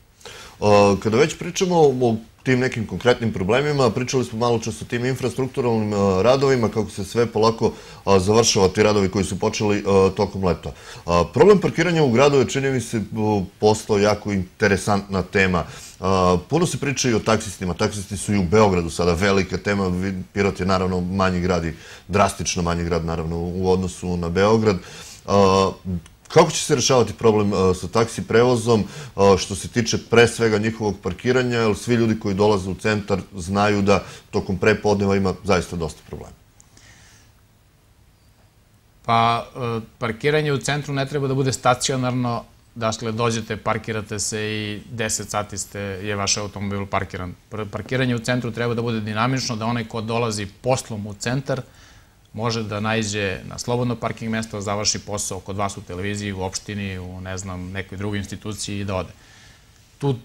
Kada već pričamo o tim nekim konkretnim problemima, pričali smo malo čas o tim infrastrukturalnim radovima, kako se sve polako završava ti radovi koji su počeli tokom leta. Problem parkiranja u gradu je, čini mi se, postao jako interesantna tema. Puno se priča i o taksistima. Taksisti su i u Beogradu sada velika tema. Pirot je naravno manji grad i drastično manji grad naravno u odnosu na Beograd. Kako će se rešavati problem e, sa taksi prevozom e, što se tiče pre svega njihovog parkiranja, jer svi ljudi koji dolaze u centar znaju da tokom prepodneva ima zaista dosta problema? Pa, e, parkiranje u centru ne treba da bude stacionarno, dakle, dođete, parkirate se i 10 sati ste, je vaš automobil parkiran. Parkiranje u centru treba da bude dinamično, da onaj ko dolazi poslom u centar, može da najde na slobodno parking mesto, završi posao kod vas u televiziji, u opštini, u ne znam, nekoj drugoj instituciji i da ode. Tu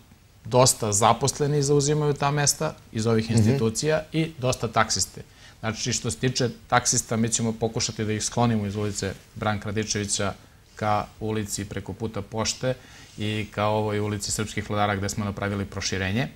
dosta zaposleni zauzimaju ta mesta iz ovih mhm. institucija i dosta taksiste. Znači, što se tiče taksista, mi ćemo pokušati da ih sklonimo iz ulice Branka Radičevića ka ulici preko puta pošte i ka ovoj ulici Srpskih vladara gde smo napravili proširenje.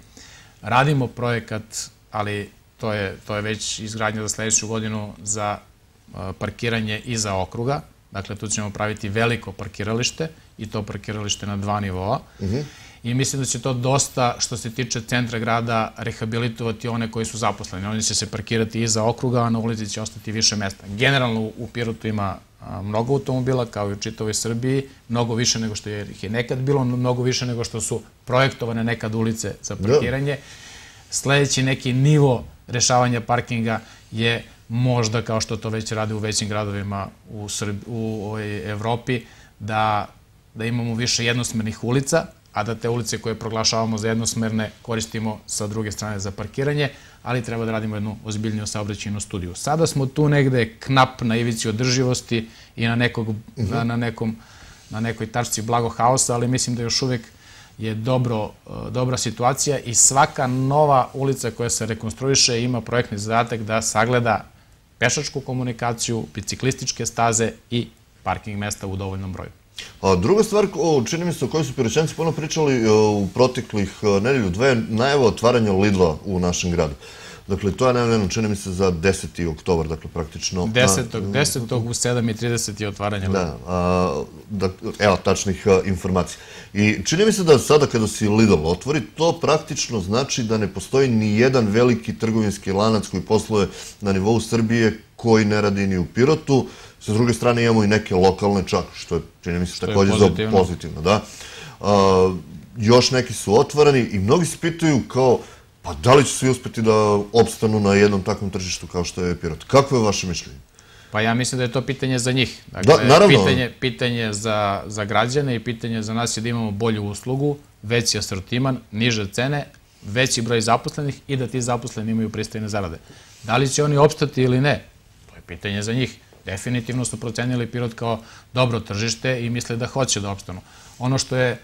Radimo projekat, ali to je, to je već izgradnja za sledeću godinu za e, parkiranje i za okruga. Dakle, tu ćemo praviti veliko parkiralište i to parkiralište na dva nivoa. Mhm. I mislim da će to dosta, što se tiče centra grada, rehabilitovati one koji su zaposleni. Oni će se parkirati iza okruga, a na ulici će ostati više mesta. Generalno u Pirotu ima mnogo automobila, kao i u čitovoj Srbiji, mnogo više nego što je ih je nekad bilo, mnogo više nego što su projektovane nekad ulice za da. parkiranje. Sledeći neki nivo rešavanja parkinga je možda, kao što to već rade u većim gradovima u, Srbi, u ovaj, Evropi, da, da imamo više jednosmernih ulica, a da te ulice koje proglašavamo za jednosmerne koristimo sa druge strane za parkiranje, ali treba da radimo jednu ozbiljniju saobraćajnu studiju. Sada smo tu negde knap na ivici održivosti i na, nekog, uh mhm. -huh. na, na, nekom, na nekoj tačci blago haosa, ali mislim da još uvek je dobro, e, dobra situacija i svaka nova ulica koja se rekonstruiše ima projektni zadatak da sagleda pešačku komunikaciju, biciklističke staze i parking mesta u dovoljnom broju. A druga stvar, čini mi se o kojoj su Piroćanci puno pričali e, u proteklih e, nedelju, dve, najava otvaranja Lidla u našem gradu. Dakle, to je najavljeno, čini mi se, za 10. oktobar, dakle, praktično... 10. 10. u 7.30 je otvaranje. Da, da, evo, tačnih informacija. I čini mi se da sada kada se Lidl otvori, to praktično znači da ne postoji ni jedan veliki trgovinski lanac koji posluje na nivou Srbije koji ne radi ni u Pirotu. Sa druge strane imamo i neke lokalne čak, što je, čini mi se, takođe pozitivno. za pozitivno. Da. još neki su otvoreni i mnogi se pitaju kao Pa da li će svi uspeti da opstanu na jednom takvom tržištu kao što je Pirot? Kako je vaše mišljenje? Pa ja mislim da je to pitanje za njih. da, dakle, naravno. Pitanje, pitanje za, za građane i pitanje za nas je da imamo bolju uslugu, veći asortiman, niže cene, veći broj zaposlenih i da ti zaposleni imaju pristajne zarade. Da li će oni opstati ili ne? To je pitanje za njih. Definitivno su procenili Pirot kao dobro tržište i misle da hoće da opstanu. Ono što je e,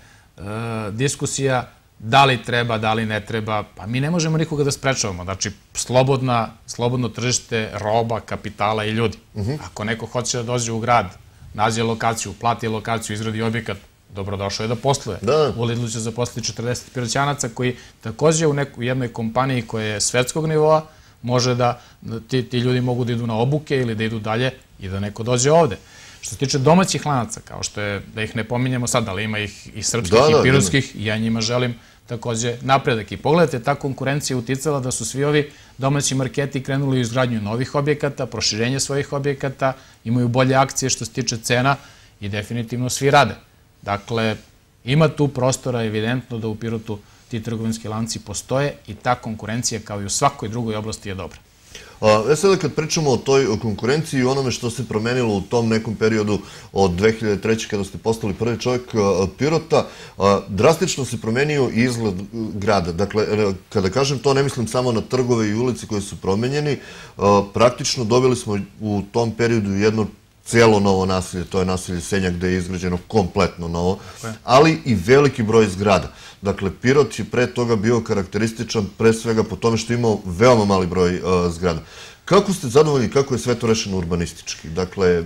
diskusija da li treba, da li ne treba, pa mi ne možemo nikoga da sprečavamo. Znači, slobodna, slobodno tržište roba, kapitala i ljudi. Uh mhm. -huh. Ako neko hoće da dođe u grad, nađe lokaciju, plati lokaciju, izradi objekat, dobrodošao je da posluje. Da. U Lidlu će zaposliti 40 piroćanaca koji takođe u, neku, u jednoj kompaniji koja je svetskog nivoa, može da ti, ti ljudi mogu da idu na obuke ili da idu dalje i da neko dođe ovde. Što se tiče domaćih lanaca, kao što je, da ih ne pominjemo sad, ali ima ih i srpskih da, da, da, da. i pirotskih, ja njima želim takođe napredak. I pogledajte, ta konkurencija uticala da su svi ovi domaći marketi krenuli u izgradnju novih objekata, proširenje svojih objekata, imaju bolje akcije što se tiče cena i definitivno svi rade. Dakle, ima tu prostora evidentno da u Pirotu ti trgovinski lanci postoje i ta konkurencija kao i u svakoj drugoj oblasti je dobra. E sada kad pričamo o toj konkurenciji i onome što se promenilo u tom nekom periodu od 2003. kada ste postali prvi čovjek Pirota, drastično se promenio i izgled grada. Dakle, e, kada kažem to, ne mislim samo na trgove i ulici koji su promenjeni. Praktično dobili smo u tom periodu jedno cijelo novo nasilje, to je nasilje Senja gde je izgrađeno kompletno novo, ali i veliki broj zgrada. Dakle, Pirot je pre toga bio karakterističan pre svega po tome što je imao veoma mali broj e, zgrada. Kako ste zadovoljni kako je sve to rešeno urbanistički? Dakle,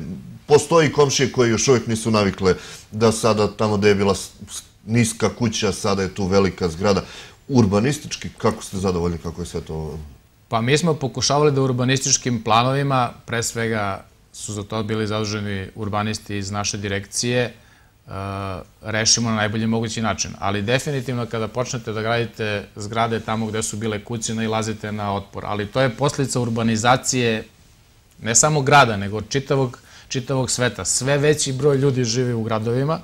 postoji komšije koje još uvijek nisu navikle da sada tamo gde je bila niska kuća, sada je tu velika zgrada. Urbanistički, kako ste zadovoljni kako je sve to... Pa mi smo pokušavali da urbanističkim planovima, pre svega su za to bili zaduženi urbanisti iz naše direkcije, e, rešimo na najbolji mogući način. Ali definitivno kada počnete da gradite zgrade tamo gde su bile i lazite na otpor. Ali to je posljedica urbanizacije ne samo grada, nego čitavog, čitavog sveta. Sve veći broj ljudi živi u gradovima.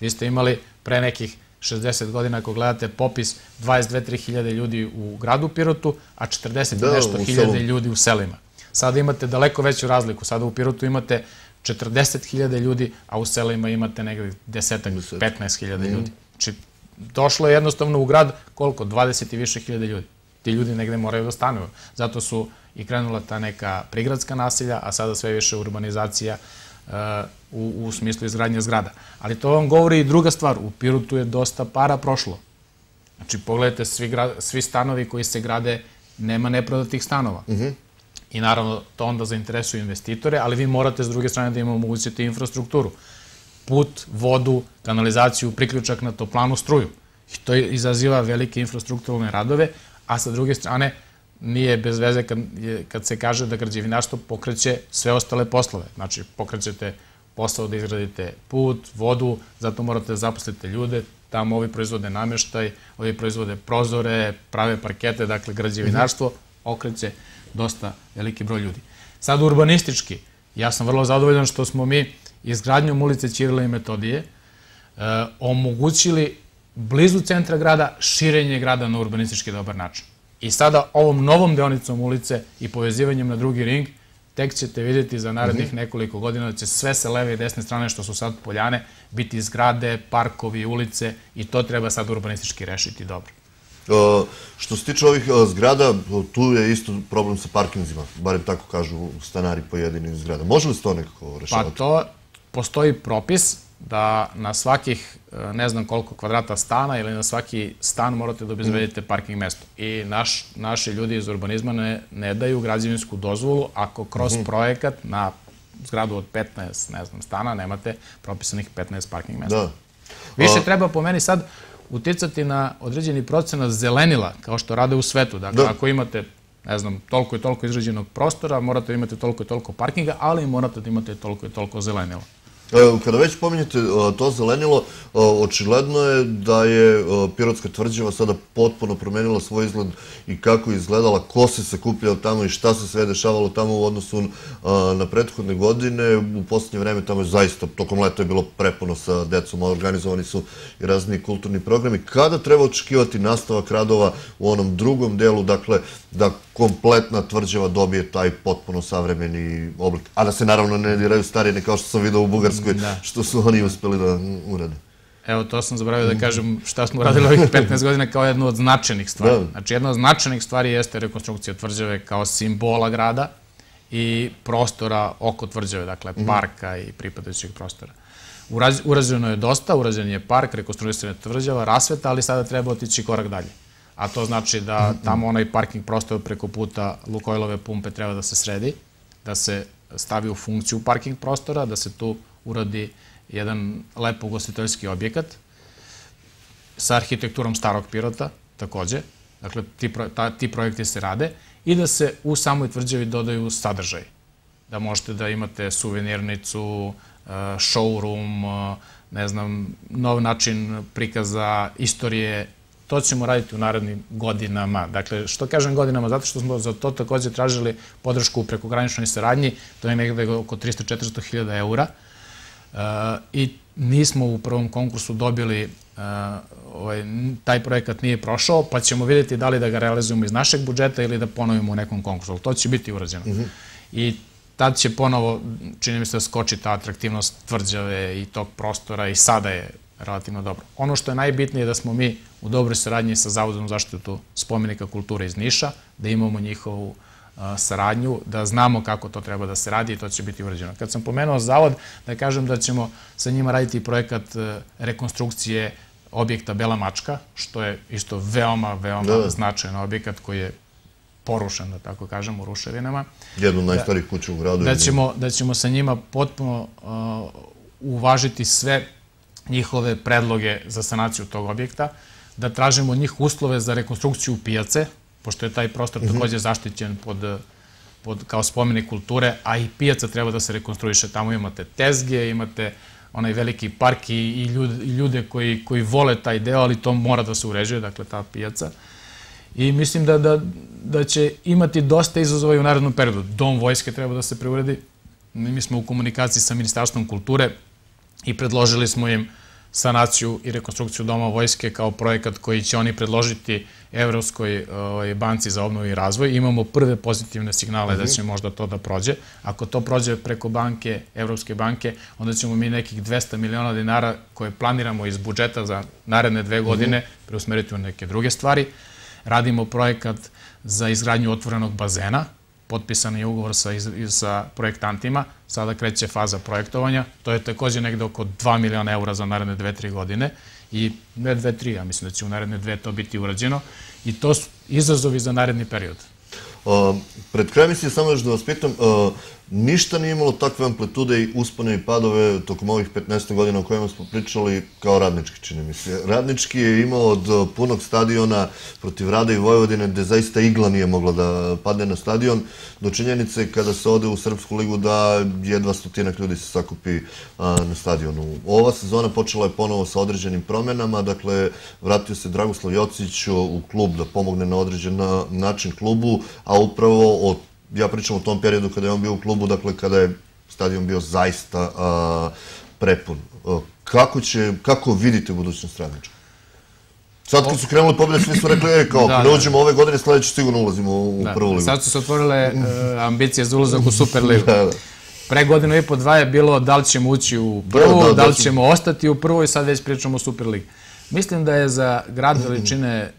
Vi ste imali pre nekih 60 godina, ako gledate popis, 22-3 hiljade ljudi u gradu Pirotu, a 40 da, nešto hiljade ljudi u selima. Sada imate daleko veću razliku. Sada u Pirotu imate 40.000 ljudi, a u selima imate negde desetak, 15.000 mm. ljudi. Znači, došlo je jednostavno u grad koliko? 20 i više hiljada ljudi. Ti ljudi negde moraju da stanuju. Zato su i krenula ta neka prigradska nasilja, a sada sve više urbanizacija e, u, u smislu izgradnje zgrada. Ali to vam govori i druga stvar. U Pirotu je dosta para prošlo. Znači, pogledajte, svi, svi stanovi koji se grade, nema neprodatih stanova. Mhm i naravno to onda zainteresuje investitore, ali vi morate s druge strane da im omogućite infrastrukturu. Put, vodu, kanalizaciju, priključak na planu, struju. I to izaziva velike infrastrukturalne radove, a sa druge strane nije bez veze kad, je, kad se kaže da građevinarstvo pokreće sve ostale poslove. Znači, pokrećete posao da izgradite put, vodu, zato morate da zaposlite ljude, tamo ovi proizvode nameštaj, ovi proizvode prozore, prave parkete, dakle građevinarstvo mhm. okreće dosta veliki broj ljudi. Sad urbanistički, ja sam vrlo zadovoljan što smo mi izgradnjom ulice Ćirila i Metodije e, omogućili blizu centra grada širenje grada na urbanistički dobar način. I sada ovom novom deonicom ulice i povezivanjem na drugi ring, tek ćete vidjeti za narednih mhm. nekoliko godina da će sve sa leve i desne strane što su sad poljane biti zgrade, parkovi, ulice i to treba sad urbanistički rešiti dobro. E, što se tiče ovih e, zgrada, e, tu je isto problem sa parkinzima, barem tako kažu stanari pojedinih zgrada. Može li se to nekako rešavati? Pa to postoji propis da na svakih ne znam koliko kvadrata stana ili na svaki stan morate da obezbedite mm. parking mesto. I naš, naši ljudi iz urbanizma ne, daju građevinsku dozvolu ako kroz mhm. projekat na zgradu od 15, ne znam, stana nemate propisanih 15 parking mesta. Da. Više treba po meni sad uticati na određeni procenat zelenila, kao što rade u svetu. Dakle, da. ako imate ne znam, toliko i toliko izrađenog prostora, morate da imati toliko i toliko parkinga, ali morate da imate toliko i toliko zelenila. Kada već pominjete to zelenilo, očigledno je da je Pirotska tvrđava sada potpuno promenila svoj izgled i kako je izgledala, ko se sakupljao tamo i šta se sve dešavalo tamo u odnosu na prethodne godine. U poslednje vreme tamo je zaista, tokom leta je bilo prepuno sa decom, organizovani su i razni kulturni programi. Kada treba očekivati nastavak radova u onom drugom delu, dakle, da kompletna tvrđava dobije taj potpuno savremeni oblik. A da se naravno ne diraju starine kao što sam vidio u Bugarskoj, da. što su oni uspeli da urade. Evo, to sam zaboravio da kažem šta smo uradili ovih 15 godina kao jednu od značajnih stvari. Da. Znači, jedna od značajnih stvari jeste rekonstrukcija tvrđave kao simbola grada i prostora oko tvrđave, dakle mhm. parka i pripadajućeg prostora. Urađeno je dosta, urađen je park, rekonstruisana je tvrđava, rasveta, ali sada treba otići korak dalje a to znači da mm-hmm. tamo onaj parking prostor preko puta Lukojlove pumpe treba da se sredi, da se stavi u funkciju parking prostora, da se tu uradi jedan lepo gostiteljski objekat sa arhitekturom starog Pirota takođe. Dakle, ti, projekte ta, ti projekti se rade i da se u samoj tvrđavi dodaju sadržaj. Da možete da imate suvenirnicu, e, showroom, e, ne znam, nov način prikaza istorije To ćemo raditi u narednim godinama. Dakle, što kažem godinama? Zato što smo za to takođe tražili podršku u prekograničnoj saradnji, to je nekde oko 300-400 hiljada eura. E, I nismo u prvom konkursu dobili e, ovaj, taj projekat nije prošao, pa ćemo vidjeti da li da ga realizujemo iz našeg budžeta ili da ponovimo u nekom konkursu. To će biti urađeno. Mhm. I tad će ponovo, čini mi se, da skoči ta atraktivnost tvrđave i tog prostora i sada je relativno dobro. Ono što je najbitnije je da smo mi u dobroj saradnji sa Zavodom zaštitu spomenika kulture iz Niša, da imamo njihovu saradnju, da znamo kako to treba da se radi i to će biti urađeno. Kad sam pomenuo zavod, da kažem da ćemo sa njima raditi projekat e, rekonstrukcije objekta Bela Mačka, što je isto veoma, veoma da, da. značajan objekat koji je porušen, da tako kažem, u ruševinama. Jedno od da- najstarijih kuća u gradu. Da ćemo, da ćemo sa njima potpuno uvažiti sve njihove predloge za sanaciju tog objekta da tražimo od njih uslove za rekonstrukciju pijace, pošto je taj prostor mhm. takođe zaštićen pod, pod, kao spomeni kulture, a i pijaca treba da se rekonstruiše. Tamo imate tezge, imate onaj veliki park i, ljude, koji, koji vole taj deo, ali to mora da se uređuje, dakle ta pijaca. I mislim da, da, da će imati dosta izazova i u narednom periodu. Dom vojske treba da se preuredi. Mi smo u komunikaciji sa Ministarstvom kulture i predložili smo im sanaciju i rekonstrukciju Doma vojske kao projekat koji će oni predložiti Evropskoj ovaj, banci za obnovu i razvoj. Imamo prve pozitivne signale da mhm. će možda to da prođe. Ako to prođe preko banke, Evropske banke, onda ćemo mi nekih 200 miliona dinara koje planiramo iz budžeta za naredne dve mhm. godine preusmeriti u neke druge stvari. Radimo projekat za izgradnju otvorenog bazena, potpisan je ugovor sa, sa projektantima, sada kreće faza projektovanja, to je takođe negde oko 2 miliona eura za naredne 2-3 godine i ne 2-3, ja mislim da će u naredne 2 to biti urađeno i to su izazovi za naredni period. A, pred krajem mislim samo još da vas pitam, a, ništa nije imalo takve amplitude i uspone i padove tokom ovih 15 godina o kojima smo pričali kao radnički, čini mi se. Radnički je imao od uh, punog stadiona protiv Rada i Vojvodine gde zaista igla nije mogla da padne na stadion do činjenice kada se ode u Srpsku ligu da jedva stotinak ljudi se sakupi uh, na stadionu. Ova sezona počela je ponovo sa određenim promenama, dakle vratio se Dragoslav Jocić u klub da pomogne na određen način klubu, a upravo od ja pričam o tom periodu kada je on bio u klubu, dakle kada je stadion bio zaista prepun. kako, će, kako vidite budućnost radnička? Sad kad su krenuli pobjede, svi su rekli, e, kao, da, ne uđemo da. ove godine, sledeće sigurno ulazimo u da. prvu ligu. Sad su se otvorile e, ambicije za ulazak u Super ligu. (laughs) Da, Pre godinu i po dva je bilo da li ćemo ući u prvu, da, li ćemo ostati u prvoj, sad već pričamo o Super ligu. Mislim da je za grad veličine e,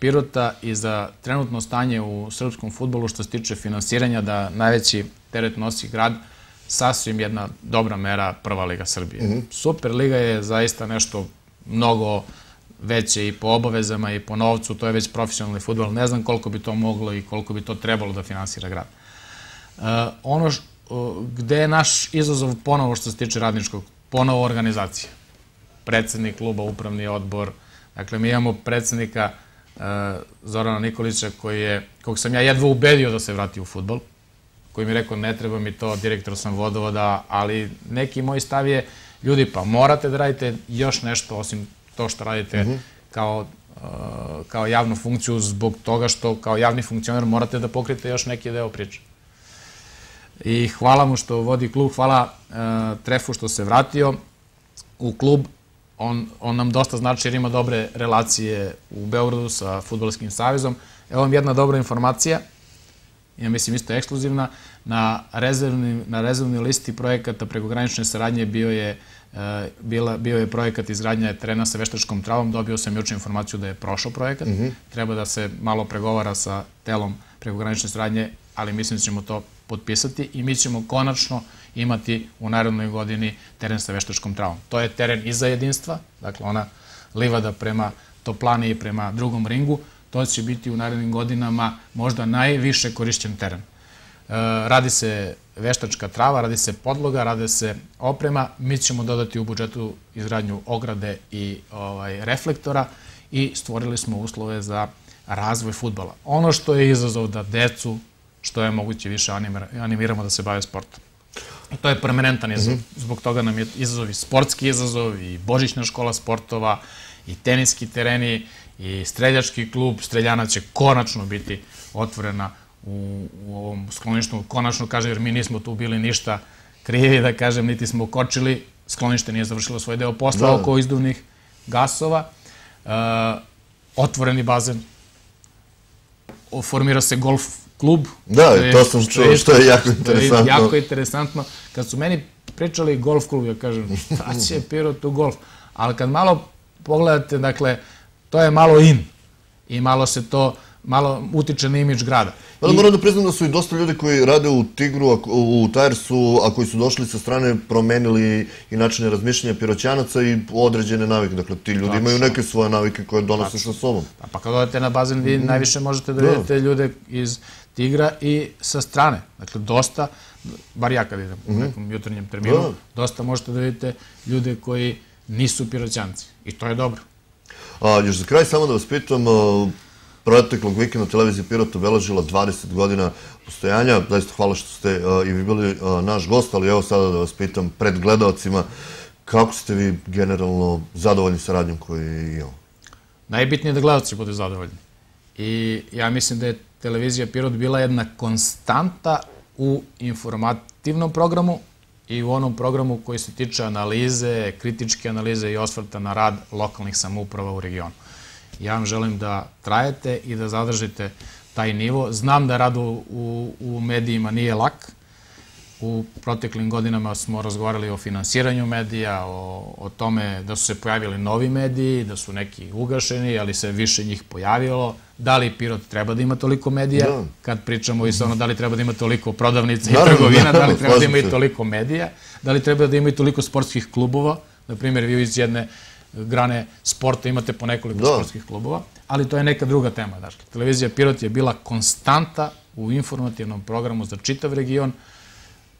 Pirota i za trenutno stanje u srpskom futbolu što se tiče finansiranja da najveći teret nosi grad sasvim jedna dobra mera Prva Liga Srbije. Mhm. Superliga je zaista nešto mnogo veće i po obavezama i po novcu, to je već profesionalni futbol. Ne znam koliko bi to moglo i koliko bi to trebalo da finansira grad. Uh, ono gde je naš izazov ponovo što se tiče radničkog, ponovo organizacija predsednik kluba, upravni odbor. Dakle, mi imamo predsednika e, Zorana Nikolića, koji je, kog sam ja jedva ubedio da se vrati u futbol, koji mi je rekao ne treba mi to, direktor sam vodovoda, ali neki moj stav je, ljudi, pa morate da radite još nešto osim to što radite mhm. kao e, kao javnu funkciju zbog toga što kao javni funkcioner morate da pokrite još neki deo priče. I hvala mu što vodi klub, hvala e, Trefu što se vratio u klub on, on nam dosta znači jer ima dobre relacije u Beogradu sa Futbolskim savjezom. Evo vam jedna dobra informacija, ja mislim isto ekskluzivna, na rezervni, na rezervni listi projekata prekogranične saradnje bio je, eh, bila, bio je projekat izgradnja terena sa veštačkom travom. Dobio sam juče informaciju da je prošao projekat. Mm -hmm. Treba da se malo pregovara sa telom prekogranične saradnje, ali mislim da ćemo to potpisati i mi ćemo konačno imati u narodnoj godini teren sa veštačkom travom. To je teren iza jedinstva, dakle ona livada prema toplani i prema drugom ringu, to će biti u narednim godinama možda najviše korišćen teren. E, radi se veštačka trava, radi se podloga, radi se oprema. Mi ćemo dodati u budžetu izgradnju ograde i ovaj, reflektora i stvorili smo uslove za razvoj futbala. Ono što je izazov da decu što je moguće više animiramo da se bave sportom. To je permanentan izazov. Mm -hmm. Zbog toga nam je izazov i sportski izazov, i božićna škola sportova, i teniski tereni, i streljački klub. Streljana će konačno biti otvorena u, u ovom skloništu. Konačno, kažem, jer mi nismo tu bili ništa krivi, da kažem, niti smo kočili. Sklonište nije završilo svoj deo posla da. oko izduvnih gasova. E, otvoreni bazen. Formira se golf klub. Da, to, je, to sam čuo, što, što je jako interesantno. Je jako interesantno. Kad su meni pričali golf klub, ja kažem, (laughs) šta će Pirot u golf? Ali kad malo pogledate, dakle, to je malo in i malo se to malo utiče na imidž grada. Pa da moram da priznam da su i dosta ljudi koji rade u Tigru, u Tajersu, a koji su došli sa strane, promenili i načine razmišljanja piroćanaca i određene navike. Dakle, ti ljudi imaju neke svoje navike koje donose sa sobom. Pa, pa kad odete na bazen, vi mm. najviše možete da, da vidite ljude iz igra i sa strane. Dakle, dosta, bar ja kad idem u mhm. nekom jutarnjem terminu, da. dosta možete da vidite ljude koji nisu piroćanci. I to je dobro. A, još za kraj samo da vas pitam, proteklog vikenda televizija Pirot obelažila 20 godina postojanja. Zaista hvala što ste i vi bili naš gost, ali evo sada da vas pitam pred gledalcima, kako ste vi generalno zadovoljni saradnjom koju imamo? Najbitnije je da gledalci budu zadovoljni. I ja mislim da je televizija Pirot bila jedna konstanta u informativnom programu i u onom programu koji se tiče analize, kritičke analize i osvrta na rad lokalnih samouprava u regionu. Ja vam želim da trajete i da zadržite taj nivo. Znam da rad u, u, u medijima nije lak, U proteklim godinama smo razgovarali o finansiranju medija, o, o tome da su se pojavili novi mediji, da su neki ugašeni, ali se više njih pojavilo. Da li Pirot treba da ima toliko medija? Da. Kad pričamo i sa ono da li treba da ima toliko prodavnica i trgovina, da li treba da ima i toliko medija, da li treba da ima i toliko sportskih klubova. Na primjer, vi iz jedne grane sporta imate po nekoliko da. sportskih klubova, ali to je neka druga tema. televizija Pirot je bila konstanta u informativnom programu za čitav region,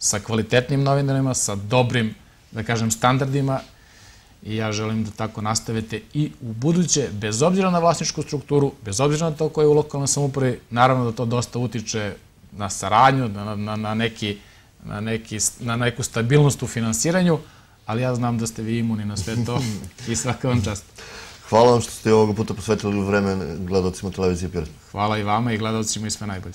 sa kvalitetnim novinarima, sa dobrim, da kažem, standardima i ja želim da tako nastavite i u buduće, bez obzira na vlasničku strukturu, bez obzira na to koje je u lokalnom samupravi, naravno da to dosta utiče na saradnju, na, na, na, neki, na, neki, na neku stabilnost u finansiranju, ali ja znam da ste vi imuni na sve to (laughs) i svaka vam čast. Hvala vam što ste ovoga puta posvetili vreme gledalcima televizije Pirat. Hvala i vama i gledalcima i sve najbolje.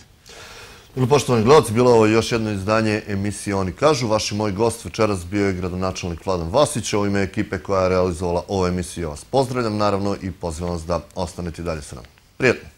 Ili poštovani gledalci, bilo ovo još jedno izdanje emisije Oni kažu. Vaši moj gost večeras bio je gradonačelnik Vladan Vasić, u ime ekipe koja je realizovala ovu emisiju. Ja vas pozdravljam, naravno, i pozivam vas da ostanete dalje sa nama. Prijetno!